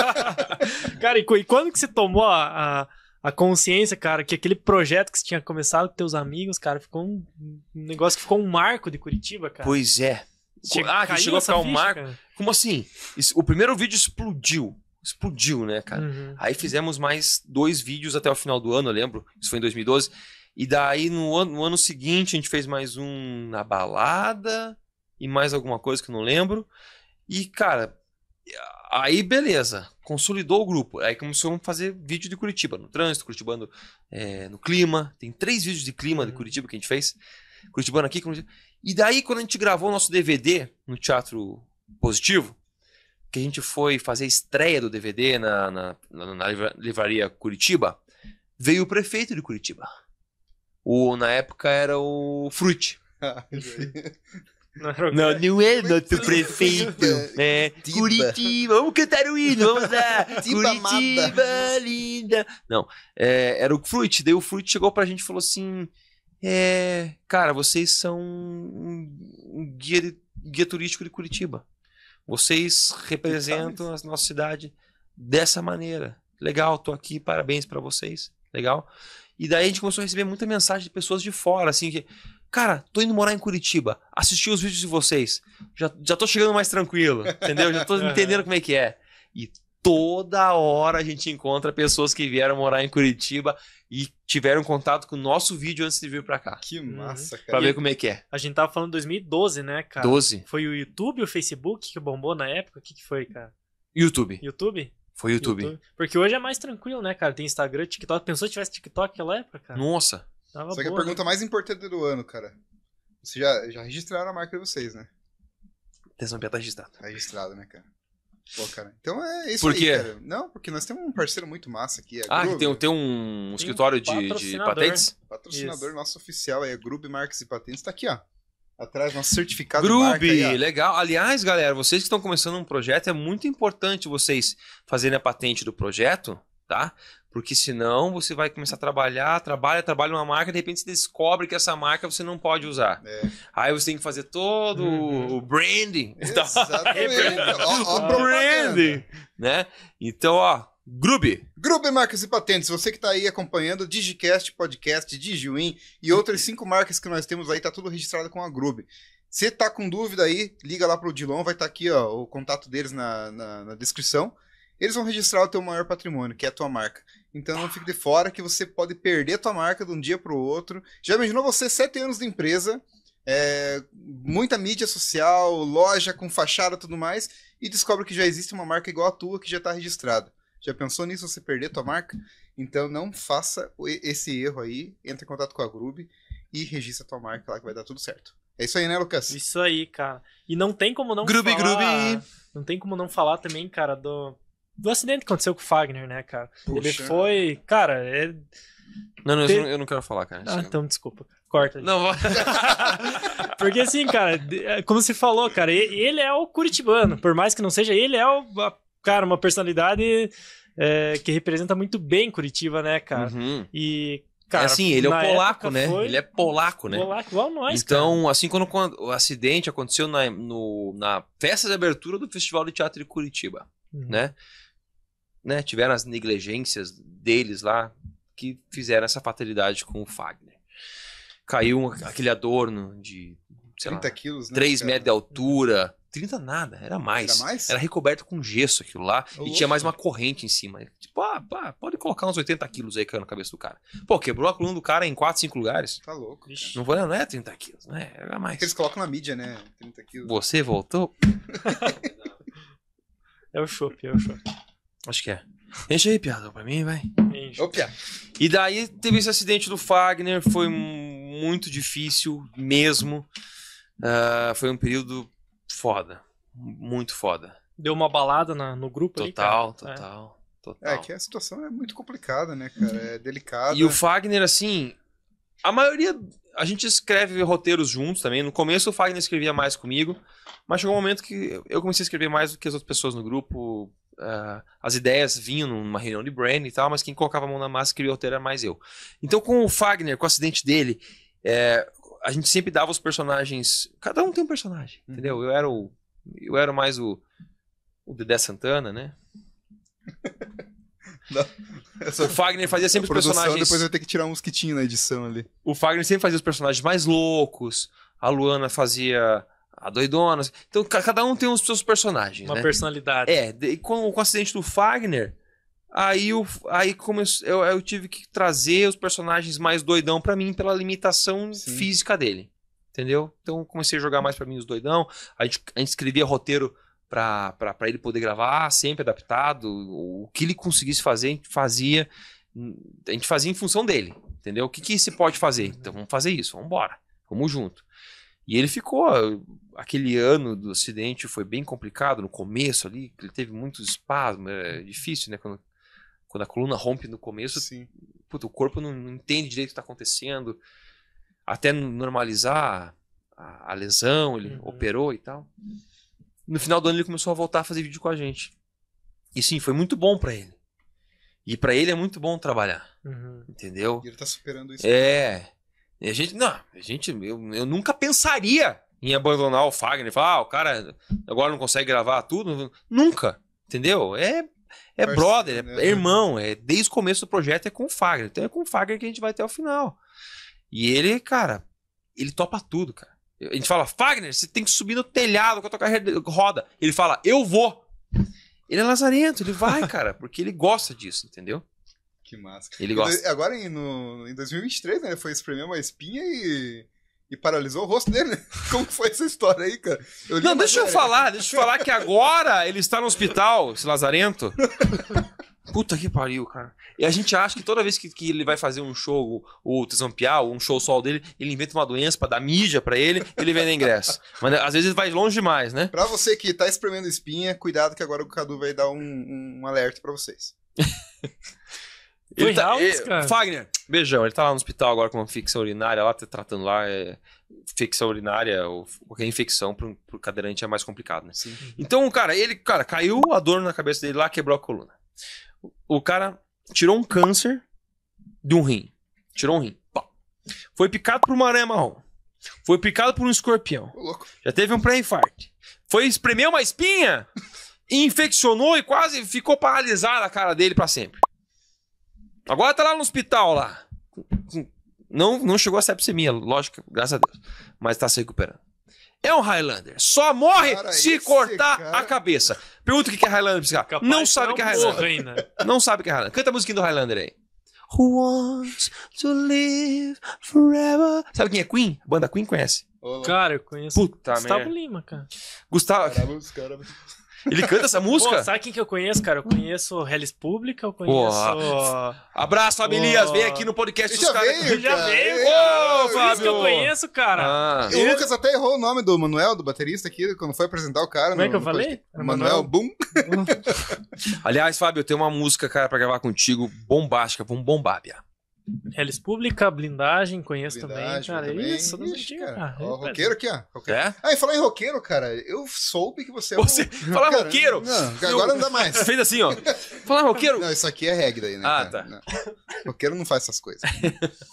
Cara, e quando que você tomou a... a a consciência, cara, que aquele projeto que você tinha começado com teus amigos, cara, ficou um, um negócio que ficou um marco de Curitiba, cara. Pois é. Chega, ah, que chegou a ficar um marco. Cara. Como assim? O primeiro vídeo explodiu. Explodiu, né, cara? Uhum. Aí fizemos mais dois vídeos até o final do ano, eu lembro. Isso foi em 2012. E daí no ano, no ano seguinte a gente fez mais um na balada e mais alguma coisa que eu não lembro. E, cara, Aí, beleza, consolidou o grupo. Aí começou a fazer vídeo de Curitiba, no trânsito, Curitibando, é, no clima. Tem três vídeos de clima de uhum. Curitiba que a gente fez. Curitibando aqui. E daí, quando a gente gravou o nosso DVD no Teatro Positivo, que a gente foi fazer a estreia do DVD na, na, na, na livraria Curitiba, veio o prefeito de Curitiba. O, na época era o Fruit. Ah, não, não é nosso prefeito. É. é Curitiba, vamos cantar o hino, vamos lá. Curitiba, amada. linda. Não, é, era o Fruit. Daí o Fruit chegou pra gente e falou assim: é, Cara, vocês são um, um guia, de, guia turístico de Curitiba. Vocês representam a nossa cidade dessa maneira. Legal, tô aqui, parabéns para vocês. Legal. E daí a gente começou a receber muita mensagem de pessoas de fora, assim, que Cara, tô indo morar em Curitiba, assisti os vídeos de vocês, já, já tô chegando mais tranquilo, entendeu? Já tô entendendo como é que é. E toda hora a gente encontra pessoas que vieram morar em Curitiba e tiveram contato com o nosso vídeo antes de vir para cá. Que uhum. massa, cara. Pra ver como é que é. A gente tava falando 2012, né, cara? 12. Foi o YouTube o Facebook que bombou na época? O que, que foi, cara? YouTube. YouTube? Foi YouTube. YouTube. Porque hoje é mais tranquilo, né, cara? Tem Instagram, TikTok. Pensou que tivesse TikTok naquela época, cara? Nossa. Tava Só que boa, a né? pergunta né? mais importante do ano, cara. Vocês já, já registraram a marca de vocês, né? Atenção, já tá registrada. Tá registrado, né, cara? Pô, cara. Então é isso Por quê? Aí, cara. Não, porque nós temos um parceiro muito massa aqui. ah, Grube. tem, tem um escritório tem um de, de, patentes? Patrocinador isso. nosso oficial aí, a Grube Marques e Patentes. Tá aqui, ó. Atrás, nosso certificado Grube, aí, legal. Aliás, galera, vocês que estão começando um projeto, é muito importante vocês fazerem a patente do projeto tá? Porque senão você vai começar a trabalhar, trabalha, trabalha uma marca, de repente você descobre que essa marca você não pode usar. É. Aí você tem que fazer todo uhum. o branding. Tá? Exatamente. o branding. Né? Então, ó, Grube. Grube Marcas e Patentes. Você que está aí acompanhando Digicast, podcast, Digiwin e outras cinco marcas que nós temos aí, está tudo registrado com a Grube. Se está com dúvida aí, liga lá para o Dilon, vai estar tá aqui ó, o contato deles na, na, na descrição eles vão registrar o teu maior patrimônio, que é a tua marca. Então não fique de fora que você pode perder a tua marca de um dia para o outro. Já imaginou você, sete anos de empresa, é, muita mídia social, loja com fachada e tudo mais, e descobre que já existe uma marca igual a tua que já está registrada. Já pensou nisso, você perder a tua marca? Então não faça esse erro aí, entre em contato com a Grube e registra a tua marca lá que vai dar tudo certo. É isso aí, né, Lucas? Isso aí, cara. E não tem como não Grube, falar... Grube! Não tem como não falar também, cara, do do acidente que aconteceu com o Fagner, né, cara? Puxa. Ele foi. Cara, é. Não, não, Te... eu não quero falar, cara. Ah, então desculpa. Corta. Não Porque assim, cara, é, como você falou, cara, ele é o curitibano. Por mais que não seja, ele é o. Cara, uma personalidade é, que representa muito bem Curitiba, né, cara? Uhum. E, Cara, é assim, ele é o polaco, né? Ele é polaco, né? Polaco, igual nós. Então, cara. assim, quando, quando, o acidente aconteceu na, no, na festa de abertura do Festival de Teatro de Curitiba, uhum. né? né, tiveram as negligências deles lá que fizeram essa fatalidade com o Fagner. Caiu aquele adorno de sei 30 lá, quilos, né, 3 metros de altura. 30 nada, era mais. Era, mais? era recoberto com gesso aquilo lá. Oh, e tinha mais uma corrente em cima. Tipo, ah, pá, pode colocar uns 80 quilos aí cara, na cabeça do cara. Pô, quebrou a coluna do cara em 4, 5 lugares. Tá louco. Cara. Não, não é 30 quilos, né? Era mais. Eles colocam na mídia, né? 30 quilos. Você voltou? é o chope, é o chope. Acho que é. Enche aí, piada, pra mim, vai. Enche. E daí teve esse acidente do Fagner, foi muito difícil mesmo. Uh, foi um período foda. Muito foda. Deu uma balada na, no grupo Total, ali, total, é. total. É que a situação é muito complicada, né, cara? É delicada. E o Fagner, assim, a maioria. A gente escreve roteiros juntos também. No começo o Fagner escrevia mais comigo, mas chegou um momento que eu comecei a escrever mais do que as outras pessoas no grupo uh, as ideias vinham numa reunião de brand e tal, mas quem colocava a mão na massa e queria roteiro era mais eu. Então, com o Fagner, com o acidente dele, é, a gente sempre dava os personagens. Cada um tem um personagem, hum. entendeu? Eu era o. Eu era mais o. O Dedé Santana, né? Não, o Fagner fazia sempre os personagens. Depois vai ter que tirar uns que tinha na edição ali. O Fagner sempre fazia os personagens mais loucos. A Luana fazia a doidona. Então, cada um tem os seus personagens. Uma né? personalidade. É, de, com, com o acidente do Fagner, aí, eu, aí como eu, eu, eu tive que trazer os personagens mais doidão para mim pela limitação Sim. física dele. Entendeu? Então, comecei a jogar mais para mim os doidão. A gente, a gente escrevia roteiro para ele poder gravar, sempre adaptado. O que ele conseguisse fazer, a gente fazia. A gente fazia em função dele, entendeu? O que, que se pode fazer? Então vamos fazer isso, vamos embora, vamos junto. E ele ficou. Aquele ano do acidente foi bem complicado no começo ali, ele teve muitos espasmos, é difícil, né? Quando, quando a coluna rompe no começo, puta, o corpo não, não, entende direito o que está acontecendo. Até normalizar a, a lesão, ele uhum. operou e tal. No final do ano ele começou a voltar a fazer vídeo com a gente. E sim, foi muito bom para ele. E para ele é muito bom trabalhar. Uhum. Entendeu? E ele tá superando isso. É. E a gente, não, a gente, eu, eu nunca pensaria em abandonar o Fagner. Falar, ah, o cara agora não consegue gravar tudo. Nunca, entendeu? É, é brother, é, né? irmão. É, desde o começo do projeto é com o Fagner. Então é com o Fagner que a gente vai até o final. E ele, cara, ele topa tudo, cara. A gente fala, Fagner, você tem que subir no telhado com a tua roda. Ele fala, eu vou. Ele é lazarento, ele vai, cara, porque ele gosta disso, entendeu? Que massa. Ele gosta. Agora em, no, em 2023, né? Ele foi espremer uma espinha e, e paralisou o rosto dele, né? Como foi essa história aí, cara? Eu Não, deixa matéria. eu falar, deixa eu falar que agora ele está no hospital, esse lazarento. Puta que pariu, cara. E a gente acha que toda vez que, que ele vai fazer um show, o Tesão um show sol dele, ele inventa uma doença para dar mídia para ele, ele vende ingresso. Mas né, às vezes vai longe demais, né? Pra você que tá espremendo espinha, cuidado que agora o Cadu vai dar um, um alerta para vocês. Ele tá, é, cara? Fagner, beijão. Ele tá lá no hospital agora com uma infecção urinária, lá tá tratando lá. É, infecção urinária ou qualquer infecção pro, pro cadeirante é mais complicado, né? Sim. Então, cara, ele, cara, caiu a dor na cabeça dele lá, quebrou a coluna. O, o cara tirou um câncer de um rim. Tirou um rim. Pá. Foi picado por uma aranha marrom. Foi picado por um escorpião. Já teve um pré-infarto. Foi espremer uma espinha, infeccionou e quase ficou paralisada a cara dele para sempre. Agora tá lá no hospital lá. Não, não chegou a sepsemia, lógico, graças a Deus. Mas tá se recuperando. É um Highlander. Só morre cara, se cortar cara... a cabeça. Pergunta o que é Highlander pra Não sabe o que é Highlander. É né? Não sabe o que é Highlander. Canta a musiquinha do Highlander aí. Who wants to live forever? Sabe quem é Queen? A banda Queen conhece? Olá. Cara, eu conheço. Puta Gustavo merda. Lima, cara. Gustavo. Caramba, os caras. Ele canta essa música? Pô, sabe quem que eu conheço, cara? Eu conheço Hellis Pública, eu conheço. Oh. Abraço, Abelias. Oh. Vem aqui no podcast dos caras. Ele já veio, Ô, Fábio. que eu conheço, cara. Ah. O Lucas até errou o nome do Manuel, do baterista aqui, quando foi apresentar o cara. Como é no, é que eu falei? Manuel Boom. Aliás, Fábio, eu tenho uma música, cara, pra gravar contigo bombástica, um bombábia. Eles publica blindagem, conheço blindagem, também, cara. Também. Isso, Ixi, cara. cara. Ó, roqueiro aqui, ó. Roqueiro. É? Ah, e falar em roqueiro, cara, eu soube que você é você... Um... Falar roqueiro? Não, agora não dá mais. Fez assim, ó. Falar roqueiro? Não, isso aqui é regra aí, né? Ah, cara? tá. Não. Roqueiro não faz essas coisas.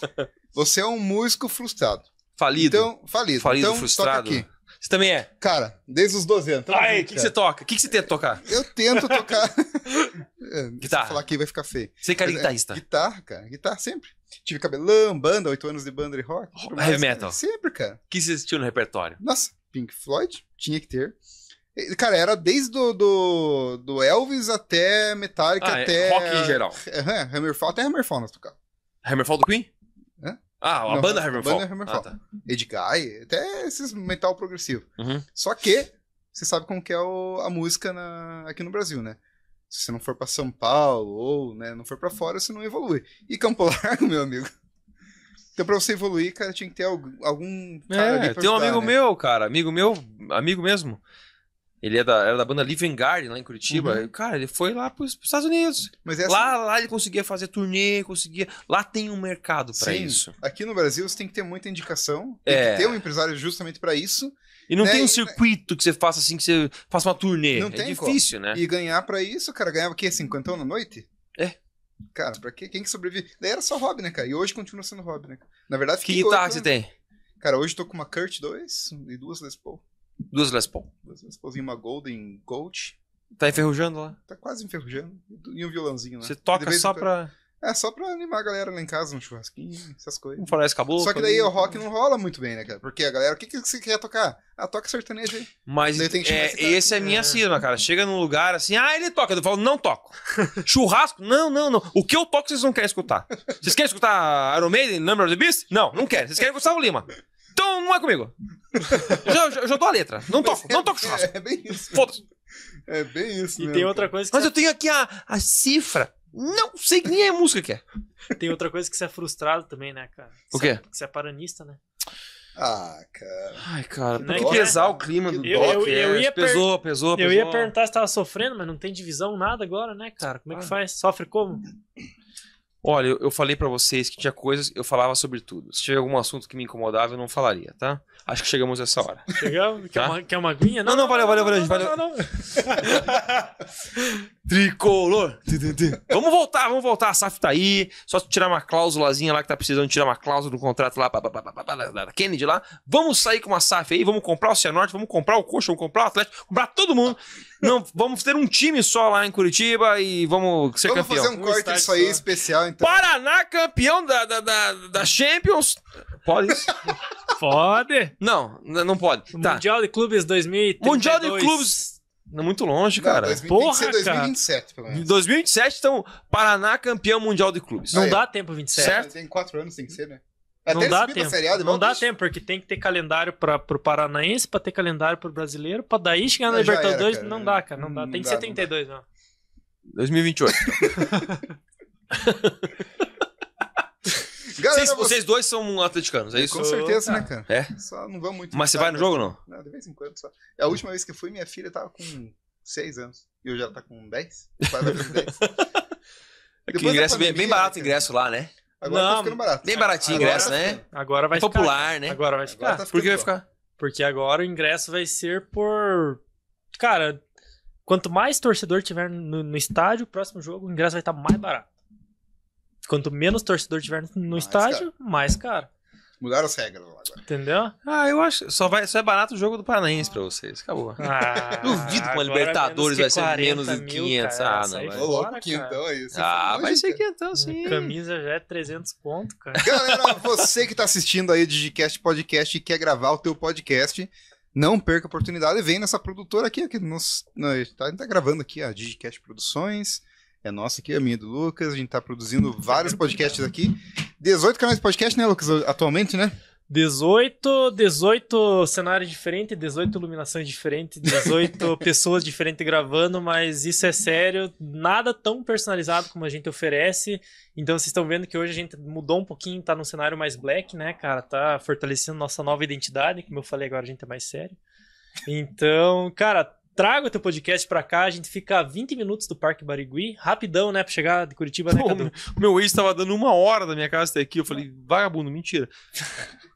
você é um músico frustrado. Falido. Então, falido. Falido, então, frustrado. Toca aqui. Você também é? Cara, desde os 12 anos. Aí, o que, você toca? O que, você tenta tocar? Eu tento tocar. É, guitarra. Se falar aqui vai ficar feio. Você é cara Mas, é, guitarrista? É, guitarra, cara. Guitarra sempre. Tive cabelão, banda, 8 anos de banda e rock. Oh, heavy metal. Sempre, cara. O que você assistiu no repertório? Nossa, Pink Floyd, tinha que ter. Cara, era desde do, do, do Elvis até Metallica, ah, é, até... rock em geral. Hammerfall, até Hammerfall nós tocava. Hammerfall do Queen? Hã? Ah, a Não, banda Hammerfall. Banda Hammerfall. Ah, tá. Edguy, até esses metal progressivo. Uhum. Só que, você sabe como que é o, a música na, aqui no Brasil, né? Se você não for para São Paulo ou né, não for para fora, você não evolui. E Campo Largo, meu amigo. Então, pra você evoluir, cara, tinha que ter algum. algum cara é, tem um amigo né? meu, cara. Amigo meu, amigo mesmo. Ele é da, era da banda Living Garden lá em Curitiba. Uhum. cara, ele foi lá pros, os Estados Unidos. Mas essa... lá, lá ele conseguia fazer turnê, conseguia. Lá tem um mercado para isso. Aqui no Brasil você tem que ter muita indicação. Tem é. que ter um empresário justamente para isso. E não né? tem um circuito que você faça assim, que você faça uma turnê. Não é tem difícil, como. né? E ganhar para isso, cara, ganhava o quê? 50 na noite? É. Cara, pra quê? quem que sobrevive? Daí era só hobby, né, cara? E hoje continua sendo hobby, né? Na verdade, Que guitarra você tem? Cara, hoje tô com uma Kurt 2 e duas Les Paul. Duas Les Paul. Duas Les Paul, uma Golden Gold. Tá enferrujando lá? Tá quase enferrujando. E um violãozinho lá. Né? Você toca só pra... É, só pra animar a galera lá em casa, no um churrasquinho, essas coisas. Um faroeste caboclo. Só que daí o rock não rola muito bem, né, cara? Porque a galera, o que, que você quer tocar? Ah, toca sertanejo aí. Mas é, esse, é é minha é. cisma, cara. Chega num lugar assim, ah, ele toca. Eu falo, não toco. Churrasco? Não, não, não. O que eu toco vocês não querem escutar. Vocês querem escutar Iron Maiden, Number of the Beast? Não, não querem. Vocês querem Gustavo Lima. Então não é comigo. já, já, já dou a letra. Não toco, é, não toco churrasco. É, é bem isso. Foda-se. É bem isso. E mesmo, tem outra cara. coisa que. Mas você... eu tenho aqui a, a cifra. Não sei nem a música que é. Tem outra coisa que você é frustrado também, né, cara? O é quê? Que você é paranista, né? Ah, cara. Ai, cara, por né? que pesar é? o clima do eu, doc? Eu, eu é, ia pesou, per... pesou, pesou. Eu pesou. ia perguntar se tava sofrendo, mas não tem divisão, nada agora, né, cara? Como é que ah. faz? Sofre como? Olha, eu, eu falei para vocês que tinha coisas, eu falava sobre tudo. Se tiver algum assunto que me incomodava, eu não falaria, tá? Acho que chegamos nessa hora. Chegamos? Tá? Quer, uma, quer uma aguinha? Não, não, não valeu, valeu, valeu. Não, valeu. Não, não, Tricolor! vamos voltar, vamos voltar. A SAF tá aí. Só tirar uma cláusulazinha lá que tá precisando tirar uma cláusula do contrato lá da Kennedy lá. Vamos sair com uma SAF aí, vamos comprar o Cianorte, vamos comprar o Coxa, vamos comprar o Atlético, comprar todo mundo. Não, vamos ter um time só lá em Curitiba e vamos ser vamos campeão. Vamos fazer um, corte disso aí só. especial, então. Paraná campeão da, da, da, da Champions. Pode isso? pode. Não, não pode. Tá. Mundial de Clubes 2013. Mundial de Clubes muito longe, não, cara. 2026, Porra, 2027, pelo menos. 2027, então, Paraná campeão mundial de clubes. Não dá tempo 27. Certo? Tem quatro anos, tem que ser, né? Até não dá tempo. Seriado, não dá tempo, porque tem que ter calendário para o paranaense, para ter calendário para o brasileiro, para daí chegar na Libertadores. não dá, cara. Não, hum, não dá. Tem que dá, ser 32, não. Dá. 2028. Galera, vocês, vocês dois são atleticanos, é, é isso? Com certeza, né, ah. cara? É? Só não vamos muito. Mas você vai no jogo ou não? Não, de vez em quando só. É a última vez que eu fui, minha filha tava com 6 anos. E hoje ela tá com 10. Quase 10. Tá que ingresso bem, bem né, barato o ingresso lá, né? Agora tá não, tá ficando barato. Bem baratinho o ingresso, tá né? É né? Agora vai Popular, ficar, né? Agora vai ficar. Agora tá Por que vai ficar? Porque agora o ingresso vai ser por. Cara, quanto mais torcedor tiver no, no estádio, o próximo jogo o ingresso vai estar mais barato. Quanto menos torcedor tiver no, mais estádio, caro. mais caro. Mudaram as regras agora. Entendeu? Ah, eu acho. Só, vai, só é barato o jogo do Paranaense pra vocês. Acabou. Ah, Duvido que uma Libertadores vai ser menos de 500. Cara, ah, não. Vai. Ô, louco, quintão aí. Ah, vai ser quintão, sim. Camisa já é 300 pontos, cara. Galera, você que tá assistindo aí o Digicast Podcast e quer gravar o teu podcast, não perca a oportunidade e vem nessa produtora aqui, que nós, nós tá gravando aqui a Digicast Produções. É nossa aqui, a minha do Lucas. A gente tá produzindo vários podcasts aqui. 18 canais de podcast, né, Lucas, atualmente, né? 18, 18 cenários diferentes, 18 iluminações diferentes, 18 pessoas diferentes gravando, mas isso é sério, nada tão personalizado como a gente oferece. Então vocês estão vendo que hoje a gente mudou um pouquinho, tá num cenário mais black, né, cara? Tá fortalecendo nossa nova identidade, como eu falei agora, a gente é mais sério. Então, cara, traga o teu podcast pra cá, a gente fica 20 minutos do Parque Barigui, rapidão, né, pra chegar de Curitiba, né, Pô, O meu ex tava dando uma hora da minha casa até aqui, eu falei, vagabundo, mentira.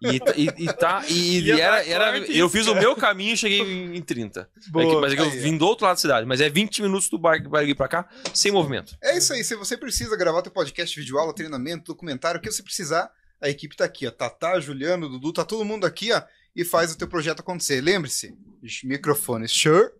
E, tá, e, e tá, e, e era, era eu fiz o então. meu caminho e cheguei em 30. Boa, é que, mas é que eu vim do outro lado da cidade, mas é 20 minutos do Parque Barigui pra cá, sem movimento. É isso aí, se você precisa gravar teu podcast, vídeo aula, treinamento, documentário, o que você precisar, a equipe tá aqui, ó, Tatá, Juliano, Dudu, tá todo mundo aqui, ó, e faz o teu projeto acontecer. Lembre-se, microfones, sure,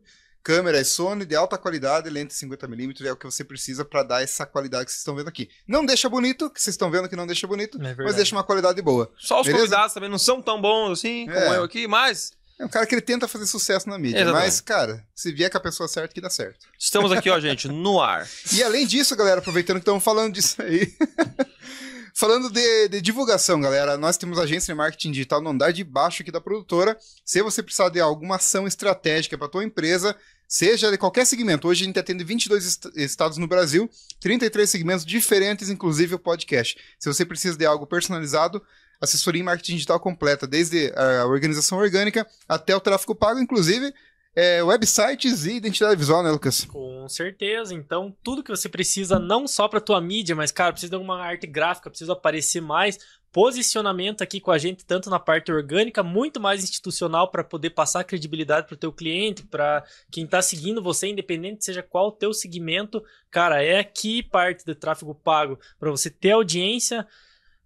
Câmera é Sony de alta qualidade, lente 50mm, é o que você precisa para dar essa qualidade que vocês estão vendo aqui. Não deixa bonito, que vocês estão vendo que não deixa bonito, é mas deixa uma qualidade boa. Só os Beleza? convidados também não são tão bons assim é. como eu aqui, mas é um cara que ele tenta fazer sucesso na mídia. Exatamente. Mas, cara, se vier com a pessoa certa, que dá certo. Estamos aqui, ó, gente, no ar. E além disso, galera, aproveitando que estamos falando disso aí. Falando de, de, divulgação, galera, nós temos agência de marketing digital no andar de baixo aqui da produtora. Se você precisar de alguma ação estratégica para a tua empresa, seja de qualquer segmento, hoje a gente atende 22 est estados no Brasil, 33 segmentos diferentes, inclusive o podcast. Se você precisa de algo personalizado, assessoria em marketing digital completa, desde a organização orgânica até o tráfego pago, inclusive é, websites e identidade visual, né, Lucas? Com certeza. Então, tudo que você precisa, não só para tua mídia, mas, cara, precisa de uma arte gráfica, precisa aparecer mais. Posicionamento aqui com a gente, tanto na parte orgânica, muito mais institucional para poder passar credibilidade para o teu cliente, para quem está seguindo você, independente seja qual o teu segmento. Cara, é aqui parte do tráfego pago, para você ter audiência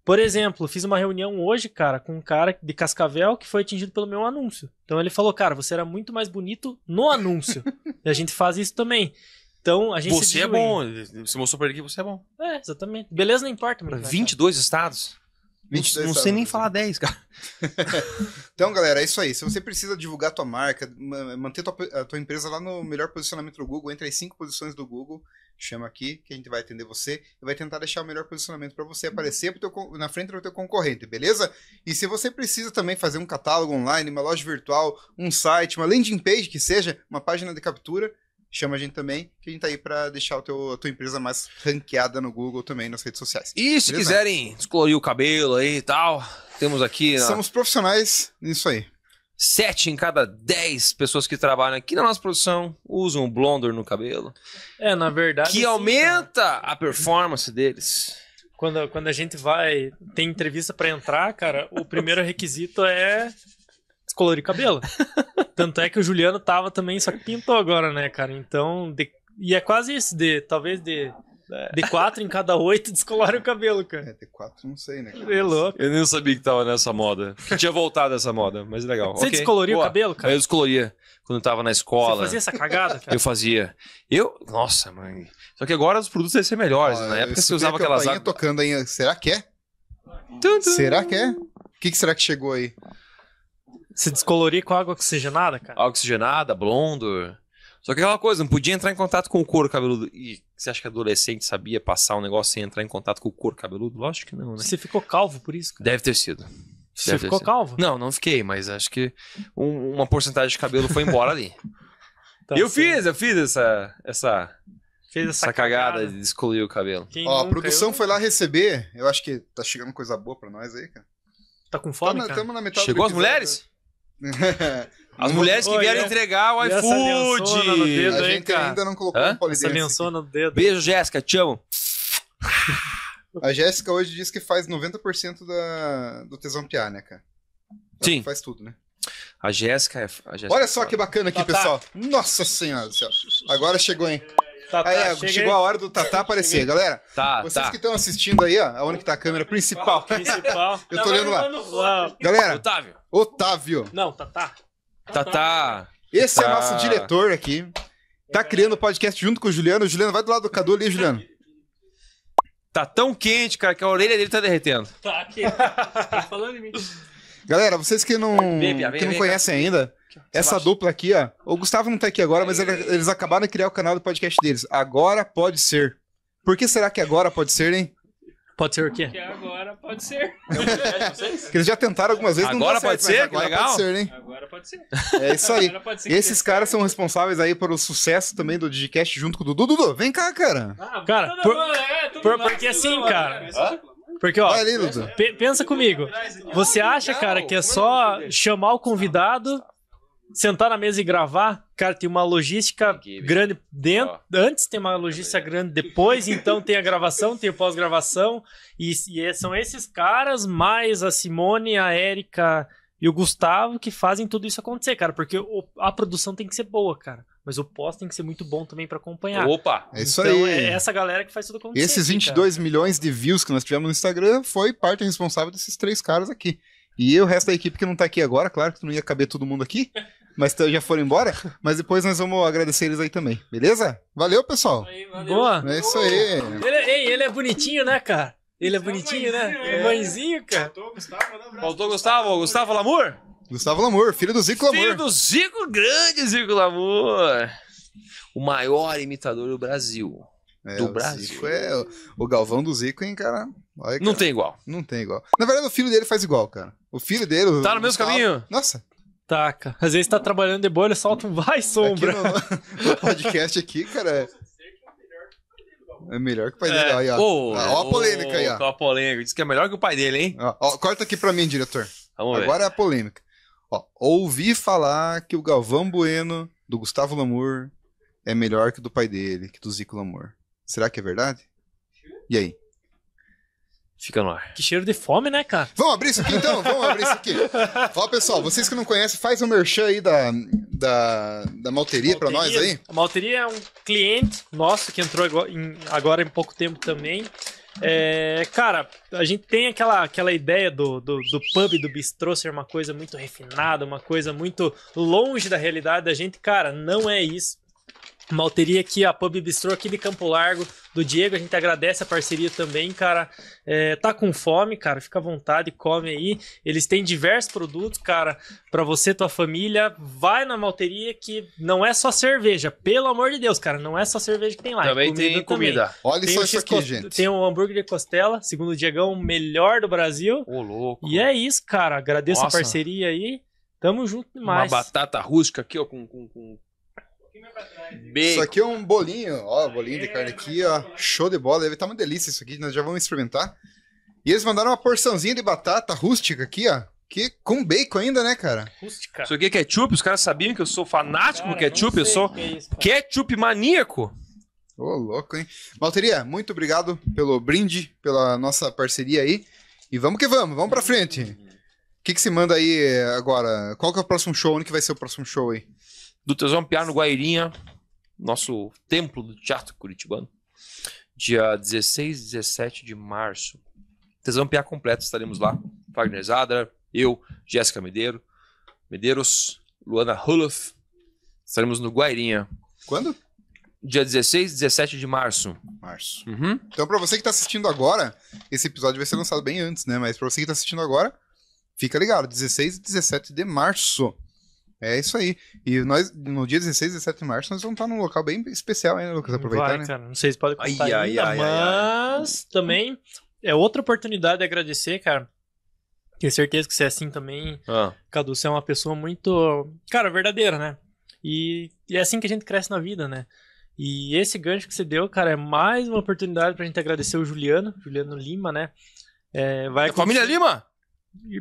por exemplo, fiz uma reunião hoje, cara, com um cara de Cascavel que foi atingido pelo meu anúncio. Então ele falou, cara, você era muito mais bonito no anúncio. e a gente faz isso também. Então a gente. Você é bom, você mostrou pra ele que você é bom. É, exatamente. Beleza não importa, 22 estados? 22 não, estados. sei nem falar 10, cara. então, galera, é isso aí. Se você precisa divulgar tua marca, manter tua, a tua empresa lá no melhor posicionamento do Google, entre as cinco posições do Google, chama aqui que a gente vai atender você e vai tentar deixar o melhor posicionamento para você uhum. aparecer teu, na frente do teu concorrente, beleza? E se você precisa também fazer um catálogo online, uma loja virtual, um site, uma landing page que seja, uma página de captura, chama a gente também, que a gente tá aí para deixar teu, a tua empresa mais ranqueada no Google também, nas redes sociais. E se quiserem descolorir o cabelo aí e tal, temos aqui... Somos na... profissionais nisso aí. Sete em cada dez pessoas que trabalham aqui na nossa produção usam um blonder no cabelo. É, na verdade. Que sim, aumenta cara. a performance deles. Quando, quando a gente vai, tem entrevista para entrar, cara, o primeiro requisito é descolorir cabelo. Tanto é que o Juliano tava também, só que pintou agora, né, cara? Então, de, e é quase isso, de, talvez de de D4 em cada oito descolore o cabelo, cara. É, D4 não sei, né? Cara? É louco. Eu nem sabia que tava nessa moda. Que tinha voltado essa moda, mas é legal. Você okay. descoloria Boa. o cabelo, cara? Eu descoloria quando eu tava na escola. Você fazia essa cagada, cara? Eu fazia. Eu. Nossa, mãe. Só que agora os produtos devem ser melhores. Né? Ah, na época você usava aquelas. Águas... tocando ainda Será que é? Tum, tum. Será que é? O que, que será que chegou aí? você descoloria com água oxigenada, cara? Água oxigenada, blondo. Só que é aquela coisa, não podia entrar em contato com o couro cabeludo. E você acha que adolescente sabia passar um negócio sem entrar em contato com o couro cabeludo? Lógico que não, né? Você ficou calvo por isso, cara? Deve ter sido. Você Deve ficou calvo? Não, não fiquei, mas acho que um, uma porcentagem de cabelo foi embora ali. Tá eu fiz, eu fiz essa. essa... Fez essa, essa cagada, cagada de descolorir o cabelo. Quem Ó, a produção foi lá receber. Eu acho que tá chegando coisa boa pra nós aí, cara. Tá com fome, tá na, cara? Tamo na metade Chegou as mulheres? As mulheres que vieram Oi, entregar o iFood. a hein, gente cara? ainda não colocou um Essa mensona no dedo. Beijo, Jéssica. Te amo. A Jéssica hoje diz que faz 90% da, do tesão piar, né, cara? Sim. Faz tudo, né? A Jéssica é. a Jéssica Olha só que bacana aqui, pessoal. Nossa senhora do céu. Agora chegou, hein? aí, chegou a hora do Tatá aparecer, Cheguei. galera. Tá, vocês tá. que estão assistindo aí, ó, aonde que tá a câmera principal. principal. Eu tô olhando lá. Tá galera, Otávio. Otávio. Não, Tatá. Tatá. Tá. Tá. Esse é tá. nosso diretor aqui. Tá é. criando o podcast junto com o Juliano. O Juliano, vai do lado do Cadu ali, Juliano. Tá tão quente, cara, que a orelha dele tá derretendo. Tá, aqui. Tá falando em mim. Galera, vocês que não, que não conhecem ainda, essa dupla aqui, ó. O Gustavo não tá aqui agora, mas eles acabaram de criar o canal do podcast deles. Agora pode ser. Por que será que agora pode ser, hein? Pode ser o quê? Porque agora pode ser. É que é eles já tentaram algumas vezes, não Agora deu pode ser? agora legal. pode ser, hein? Agora pode ser. É isso aí. Agora pode ser Esses caras são responsáveis aí pelo sucesso também do Digicast junto com o Dudu. Dudu, vem cá, cara. Ah, Cara, tudo por- é, tudo por- porque tudo assim, cara, Porque, ó, ali, pensa comigo. Então. Você acha, ah, cara, que é só é chamar o convidado sentar na mesa e gravar, cara, tem uma logística aqui, grande dentro, oh. antes tem uma logística grande depois, então tem a gravação, tem o pós-gravação e, e, é, são esses caras mais a Simone, a Érica e o Gustavo que fazem tudo isso acontecer, cara, porque o, a produção tem que ser boa, cara. Mas o pós tem que ser muito bom também para acompanhar. Opa! É isso então, aí. É essa galera que faz tudo acontecer. Esses 22 aqui, milhões de views que nós tivemos no Instagram foi parte responsável desses três caras aqui. E o resto da equipe que não tá aqui agora, claro que não ia caber todo mundo aqui, mas já foram embora. Mas depois nós vamos agradecer eles aí também, beleza? Valeu, pessoal. Aí, valeu. Boa. É isso aí. Ele, é, ei, ele é bonitinho, né, cara? Ele é bonitinho, né? É. é. Mãezinho, cara. Faltou Gustavo, Faltou Gustavo, Gustavo Lamour? Gustavo Lamour, filho do Zico Lamour. Filho do Zico, grande Zico Lamour. O maior imitador do Brasil. É, do Brasil. Zico é o Galvão do Zico, hein, cara? não tem igual. Não tem igual. Na verdade, o filho dele faz igual, cara. O filho dele. Tá no mesmo caminho? Nossa. Tá, cara. Às vezes tá trabalhando de boa, ele solta um vai sombra. No, no, podcast aqui, cara. É-, é melhor que o pai dele. É. Oh, a polêmica aí, ó. a polêmica. Diz que é melhor que o pai dele, hein? Ó, ó corta aqui pra mim, diretor. Vamos Agora ver. é a polêmica. Ó, ouvi falar que o Galvão Bueno, do Gustavo Lamour, é melhor que o do pai dele, que do Zico Lamour. Será que é verdade? E aí? Fica no ar. Que cheiro de fome, né, cara? Vamos abrir isso aqui então? Vamos abrir isso aqui. Ó, pessoal, vocês que não conhecem, faz um merchan aí da, da, da malteria, para nós aí. A malteria é um cliente nosso que entrou agora em, agora em pouco tempo também. É, cara, a gente tem aquela, aquela ideia do, do, do pub, do bistrô ser uma coisa muito refinada, uma coisa muito longe da realidade da gente. Cara, não é isso. Malteria aqui, a Pub Bistrô aqui de Campo Largo, do Diego. A gente agradece a parceria também, cara. É, tá com fome, cara? Fica à vontade, come aí. Eles têm diversos produtos, cara, para você e tua família. Vai na Malteria que não é só cerveja, pelo amor de Deus, cara. Não é só cerveja que tem lá. É também comida tem comida. Também. Olha tem só isso aqui, gente. Tem um hambúrguer de costela, segundo o Diegão, melhor do Brasil. Ô, louco. E é isso, cara. Agradeço Nossa. a parceria aí. Tamo junto demais. Uma batata rústica aqui, ó, com, com, com Bacon. Isso aqui é um bolinho, ó, bolinho de carne aqui, ó. Show de bola, deve estar tá uma delícia isso aqui, nós já vamos experimentar. E eles mandaram uma porçãozinha de batata rústica aqui, ó. Que com bacon ainda, né, cara? Rústica. Isso aqui é ketchup, os caras sabiam que eu sou fanático com ketchup, eu sou que é isso, ketchup maníaco. Ô, louco, hein? Malteria, muito obrigado pelo brinde, pela nossa parceria aí. E vamos que vamos, vamos pra frente. O que, que se manda aí agora? Qual que é o próximo show? Onde que vai ser o próximo show aí? do Tesão Piar no Guairinha, nosso templo do teatro curitibano, dia 16 e 17 de março. Tesão Piar completo, estaremos lá. Wagner Zadra, eu, Jéssica Medeiro, Medeiros, Luana Huluf. Estaremos no Guairinha. Quando? Dia 16 e 17 de março. Março. Uhum. Então, para você que tá assistindo agora, esse episódio vai ser lançado bem antes, né? Mas para você que tá assistindo agora, fica ligado, 16 e 17 de março. É isso aí. E nós, no dia 16 e 17 de março, nós vamos estar num local bem especial ainda, Lucas, aproveitar, Vai, né? cara, não sei se pode contar ai, ainda, ai, mas ai, também é outra oportunidade de agradecer, cara. Tenho certeza que você é assim também. Ah. Cadu, você é uma pessoa muito, cara, verdadeira, né? E, e é assim que a gente cresce na vida, né? E esse gancho que você deu, cara, é mais uma oportunidade pra gente agradecer o Juliano, Juliano Lima, né? É, vai é família Lima?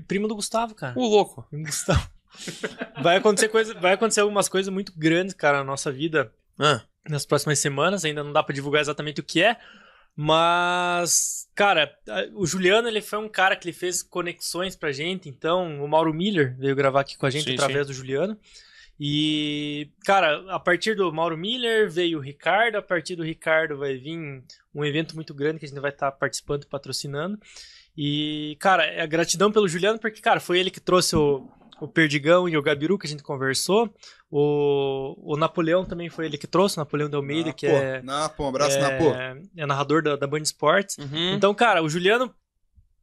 Primo do Gustavo, cara. O louco. Primo do Gustavo. Vai acontecer, coisa, vai acontecer algumas coisas muito grandes, cara, na nossa vida. Ah. Nas próximas semanas, ainda não dá para divulgar exatamente o que é, mas, cara, o Juliano ele foi um cara que ele fez conexões pra gente, então o Mauro Miller veio gravar aqui com a gente sim, através sim. do Juliano. E, cara, a partir do Mauro Miller veio o Ricardo, a partir do Ricardo vai vir um evento muito grande que a gente vai estar tá participando e patrocinando. E, cara, é gratidão pelo Juliano, porque, cara, foi ele que trouxe o, o Perdigão e o Gabiru que a gente conversou. O, o Napoleão também foi ele que trouxe, o Napoleão de Almeida, Napo, que é. Napo, um abraço, é, Napo. É narrador da, da Band Esportes. Uhum. Então, cara, o Juliano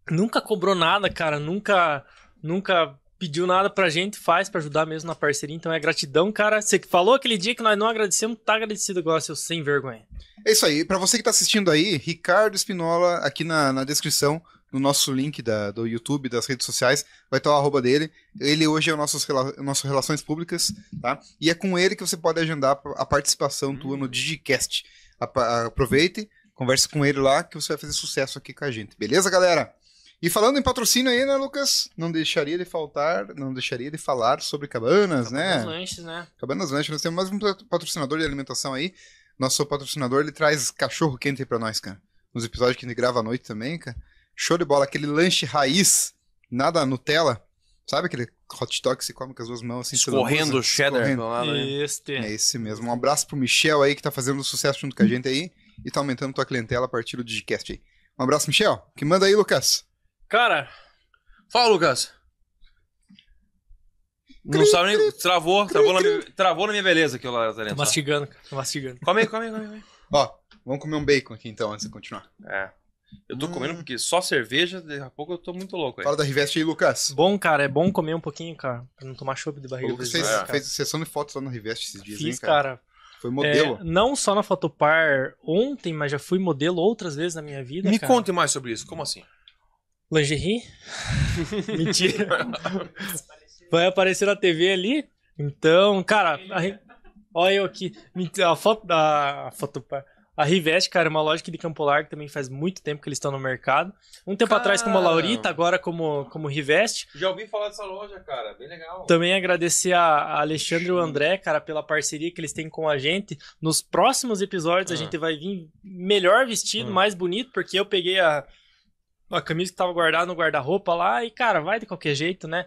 nunca cobrou nada, cara, nunca. Nunca pediu nada pra gente, faz pra ajudar mesmo na parceria. Então é gratidão, cara. Você que falou aquele dia que nós não agradecemos, tá agradecido agora, seu sem vergonha. É isso aí. Pra você que tá assistindo aí, Ricardo Espinola, aqui na, na descrição, no nosso link da, do YouTube, das redes sociais, vai estar o arroba dele. Ele hoje é o nosso, nosso Relações Públicas, tá? E é com ele que você pode agendar a participação tua no Digicast. Aproveite, converse com ele lá que você vai fazer sucesso aqui com a gente. Beleza, galera? E falando em patrocínio aí, né, Lucas? Não deixaria de faltar, não deixaria de falar sobre cabanas, cabanas né? Cabanas Lanches, né? Cabanas Lanches. Nós temos mais um patrocinador de alimentação aí. Nosso patrocinador, ele traz cachorro quente aí pra nós, cara. Nos episódios que ele grava à noite também, cara. Show de bola, aquele lanche raiz, nada Nutella. Sabe aquele hot dog que você come com as duas mãos assim? Escorrendo o assim, cheddar. Escorrendo. Né? Este. É esse mesmo. Um abraço pro Michel aí que tá fazendo sucesso junto com a gente aí e tá aumentando tua clientela a partir do Digicast aí. Um abraço, Michel. Que manda aí, Lucas. Cara, fala, Lucas. Não sabe nem. Travou, travou, Na, travou na minha beleza aqui, Lazarento. Tô mastigando, tá mastigando. Come aí, come aí, come aí. Ó, vamos comer um bacon aqui então antes de continuar. É. Eu tô hum. comendo porque só cerveja, daqui a pouco eu tô muito louco aí. Fala da Rivest aí, Lucas. Bom, cara, é bom comer um pouquinho, cara, pra não tomar chope de barriga. Você fez, é. fez sessão de fotos lá na Rivest esses dias, Fiz, hein, cara? cara. Foi modelo. É, não só na Fotopar ontem, mas já fui modelo outras vezes na minha vida, Me cara. conte mais sobre isso, como assim? Lingerie? Mentira. Vai aparecer na TV ali? Então, cara, a... olha eu aqui. A foto da Fotopar... A Rivest, cara, é uma loja aqui de Campo Largo, também faz muito tempo que eles estão no mercado. Um tempo cara... atrás como a Laurita, agora como, como Rivest. Já ouvi falar dessa loja, cara, bem legal. Também agradecer a, Alexandre e o André, cara, pela parceria que eles têm com a gente. Nos próximos episódios ah. a gente vai vir melhor vestido, ah. mais bonito, porque eu peguei a, a camisa que estava guardada no guarda-roupa lá e, cara, vai de qualquer jeito, né?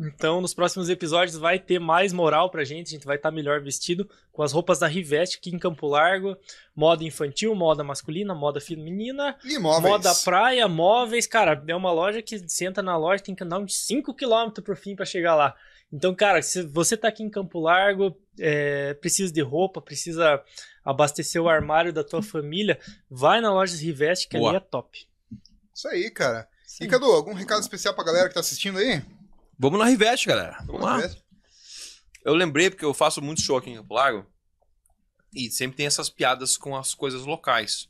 Então, nos próximos episódios vai ter mais moral pra gente, a gente vai estar tá melhor vestido com as roupas da Rivest aqui em Campo Largo, moda infantil, moda masculina, moda feminina, e móveis. moda praia, móveis, cara, é uma loja que senta na loja, tem que andar uns 5 km pro fim para chegar lá. Então, cara, se você tá aqui em Campo Largo, é, precisa de roupa, precisa abastecer o armário da tua família, vai na loja Riveste, que Boa. ali é top. Isso aí, cara. Sim. E Cadu, algum recado especial pra galera que tá assistindo aí? Vamos na Rivete, galera. Vamos, lá. Eu lembrei, porque eu faço muito show aqui em Campo Largo. E sempre tem essas piadas com as coisas locais.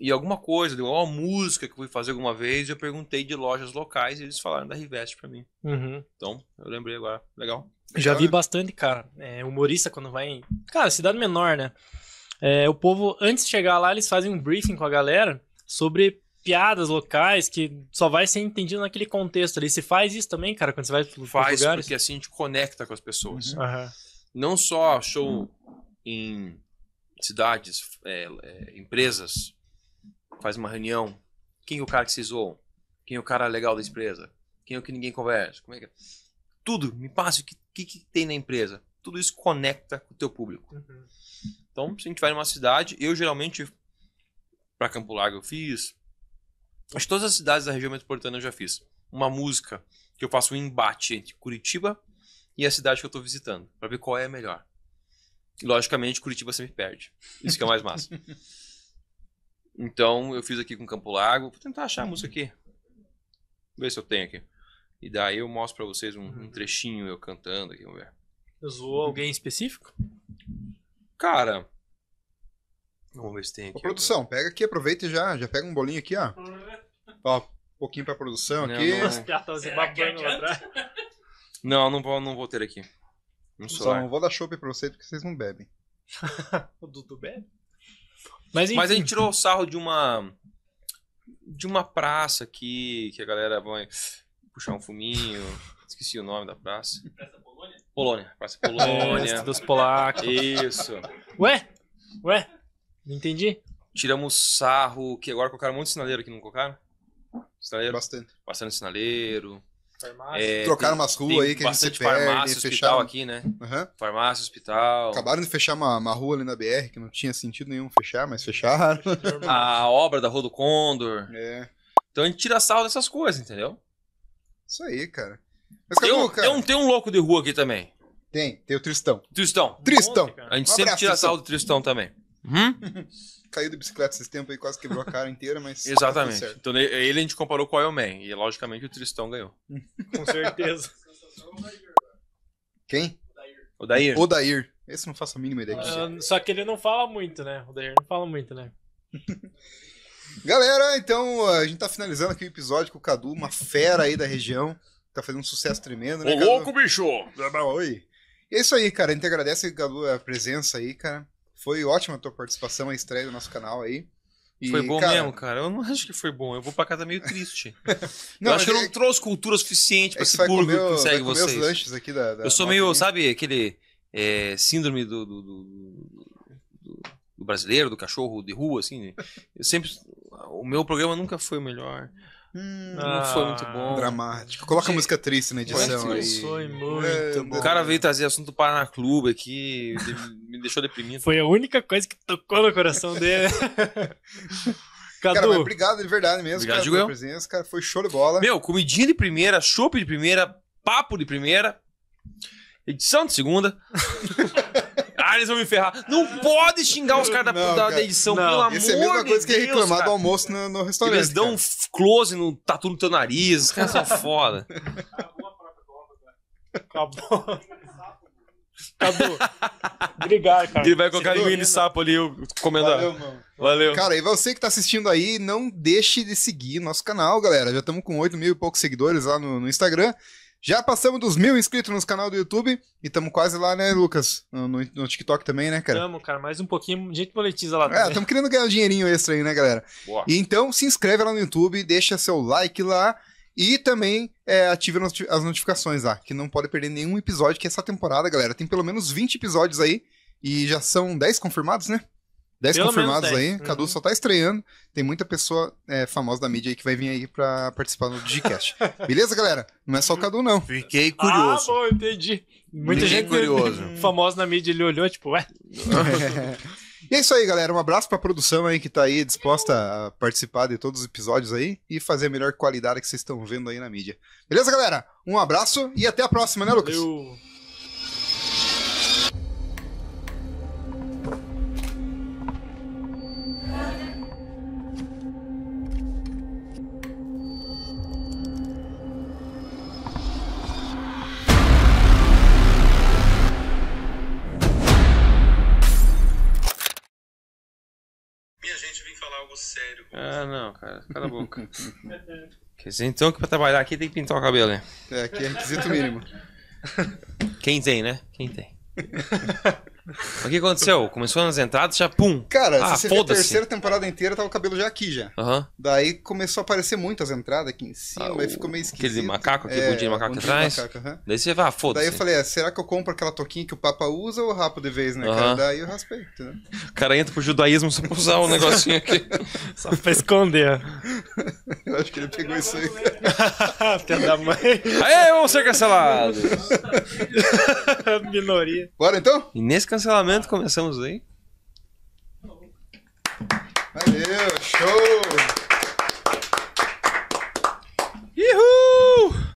E alguma coisa, deu uma música que eu fui fazer alguma vez, eu perguntei de lojas locais e eles falaram da Riveste pra mim. Uhum. Então, eu lembrei agora. Legal. Já vi né? bastante, cara. É, humorista quando vai em. Cara, cidade menor, né? É, o povo, antes de chegar lá, eles fazem um briefing com a galera sobre piadas locais que só vai ser entendido naquele contexto ali. Se faz isso também, cara, quando você vai para Faz, lugares? porque assim a gente conecta com as pessoas. Uhum. Uhum. Não só show uhum. em cidades, é, é, empresas, faz uma reunião. Quem é o cara que se zoou? Quem é o cara legal da empresa? Quem é o que ninguém conversa? Como é que é? Tudo, me passa o que, que, que tem na empresa. Tudo isso conecta com o teu público. Uhum. Então, se a gente vai numa cidade, eu geralmente, para Campo Largo eu fiz, Acho que todas as cidades da região metropolitana eu já fiz. Uma música que eu faço um embate entre Curitiba e a cidade que eu estou visitando, para ver qual é a melhor. E, logicamente, Curitiba sempre perde. Isso que é o mais massa. então, eu fiz aqui com Campo Largo. Vou tentar achar a música aqui. Vou ver se eu tenho aqui. E daí eu mostro para vocês um, um, uhum. trechinho eu cantando aqui, vamos ver. Zoou uhum. alguém específico? Cara. Vamos ver se tem aqui. Ô, produção, pega aqui, aproveita e já, já pega um bolinho aqui, ó. Ó, um pouquinho pra produção não, aqui. Não... não, não, vou, não vou ter aqui. Um Só não vou dar chope pra vocês porque vocês não bebem. o Dudu bebe? Mas, enfim. Mas a gente tirou o sarro de uma. De uma praça aqui, que a galera vai puxar um fuminho. Esqueci o nome da praça. Praça Polônia? Polônia. Praça é, Polônia. dos polacos. Isso. Ué? Ué? Não entendi. Tiramos sarro, que agora colocaram um monte de sinaleiro aqui, não colocaram? Sinaleiro? Bastante. Bastante sinaleiro. Farmácia. É, Trocaram umas ruas aí que a gente se perde. Farmácia, fecharam... hospital aqui, né? Uhum. Farmácia, hospital. Acabaram de fechar uma, uma rua ali na BR, que não tinha sentido nenhum fechar, mas fecharam. a obra da Rua do Condor. É. Então a gente tira sal dessas coisas, entendeu? Isso aí, cara. Mas tem, acabou, um, cara. Tem, um, tem um louco de rua aqui também. Tem, tem o Tristão. Tristão. Tristão. a gente um sempre abraço, tira sal do Tristão também. Uhum. caiu de bicicleta esses tempos aí, quase quebrou a cara inteira, mas. Tá Exatamente. Então ele a gente comparou com o Iron Man, e logicamente o Tristão ganhou. com certeza. Quem? O Dair. O Dair. Esse não faço a mínima ideia. Ah, é. só que ele não fala muito, né? O Dair não fala muito, né? Galera, então a gente tá finalizando aqui o episódio com o Cadu, uma fera aí da região. Tá fazendo um sucesso tremendo, né? Ô, louco, bicho! Oi. É isso aí, cara. A gente agradece, Cadu, a presença aí, cara. Foi ótima a tua participação, a estreia do nosso canal aí. E, foi bom cara, mesmo, cara. Eu não acho que foi bom. Eu vou pra casa meio triste. não, eu acho que eu é não trouxe cultura suficiente pra esse público comer, que segue vocês. Os lanches aqui da, da eu sou meio, sabe, aquele é, síndrome do do, do, do, do, brasileiro, do cachorro de rua, assim. Né? Eu sempre. O meu programa nunca foi o melhor. Hum, ah, não foi muito ah. bom. Dramático. Coloca Gente, música triste na edição aí. Foi é, muito é, bom. O cara veio trazer assunto para o Clube aqui, me deixou deprimido. Foi a única coisa que tocou no coração dele. Cadu. Cara, obrigado de verdade mesmo obrigado, cara, pela presença, cara. Foi show de bola. Meu, comidinha de primeira, chope de primeira, papo de primeira, edição de segunda. Ah, eles vão me ferrar. Não pode xingar os caras da, cara. da edição, não. pelo Esse amor de Deus. é a mesma coisa que é reclamar cara. do almoço no, no restaurante. Eles dão cara. um close no tatu no teu nariz, os caras são foda. Acabou. Acabou. Obrigado, cara. Ele vai colocar em de sapo ali, comentário. Valeu, mano. Valeu. Cara, e você que tá assistindo aí, não deixe de seguir nosso canal, galera. Já estamos com 8 mil e poucos seguidores lá no, no Instagram. Já passamos dos mil inscritos no canal do YouTube e estamos quase lá, né, Lucas? No, no, no TikTok também, né, cara? Tamo, cara. Mais um pouquinho, a gente monetiza lá é, também. É, estamos querendo ganhar um dinheirinho extra aí, né, galera? Boa. E então, se inscreve lá no YouTube, deixa seu like lá e também é, ative as notificações lá, que não pode perder nenhum episódio, que é essa temporada, galera, tem pelo menos 20 episódios aí e já são 10 confirmados, né? 10 confirmados 10. aí, uhum. Cadu só tá estreando. Tem muita pessoa é, famosa da mídia aí que vai vir aí pra participar do Digicast. Beleza, galera? Não é só o Cadu, não. Fiquei curioso. Ah, bom, entendi. Muita Fiquei gente curioso. famosa na mídia, ele olhou, tipo, ué. e é isso aí, galera. Um abraço pra produção aí que tá aí disposta a participar de todos os episódios aí e fazer a melhor qualidade que vocês estão vendo aí na mídia. Beleza, galera? Um abraço e até a próxima, né, Lucas? Valeu. algo sério. Ah, não, cara. Cala a boca. Quer dizer, então que pra trabalhar aqui tem que pintar o cabelo, né? É, aqui é requisito mínimo. Quem tem, né? Quem tem. O que aconteceu? Começou nas entradas, já pum. Cara, ah, se você a terceira temporada inteira, tava o cabelo já aqui já. Uhum. Daí começou a aparecer muito as entradas aqui em cima, ah, o... aí ficou meio esquisito. Aquele macaco, aquele é, bundinho de macaco atrás. uhum. Daí você vai, ah, foda-se. Daí eu falei, é, será que eu compro aquela toquinha que o Papa usa ou rapo de vez, né, uhum. cara? Daí eu raspei, né. O cara entra pro judaísmo só pra usar um negocinho aqui. só pra esconder. eu acho que ele pegou isso aí. Até da mãe. Aê, vamos ser cancelados! Minoria. Bora então? Inesca cancelamento começamos aí. Valeu, show! Uhul!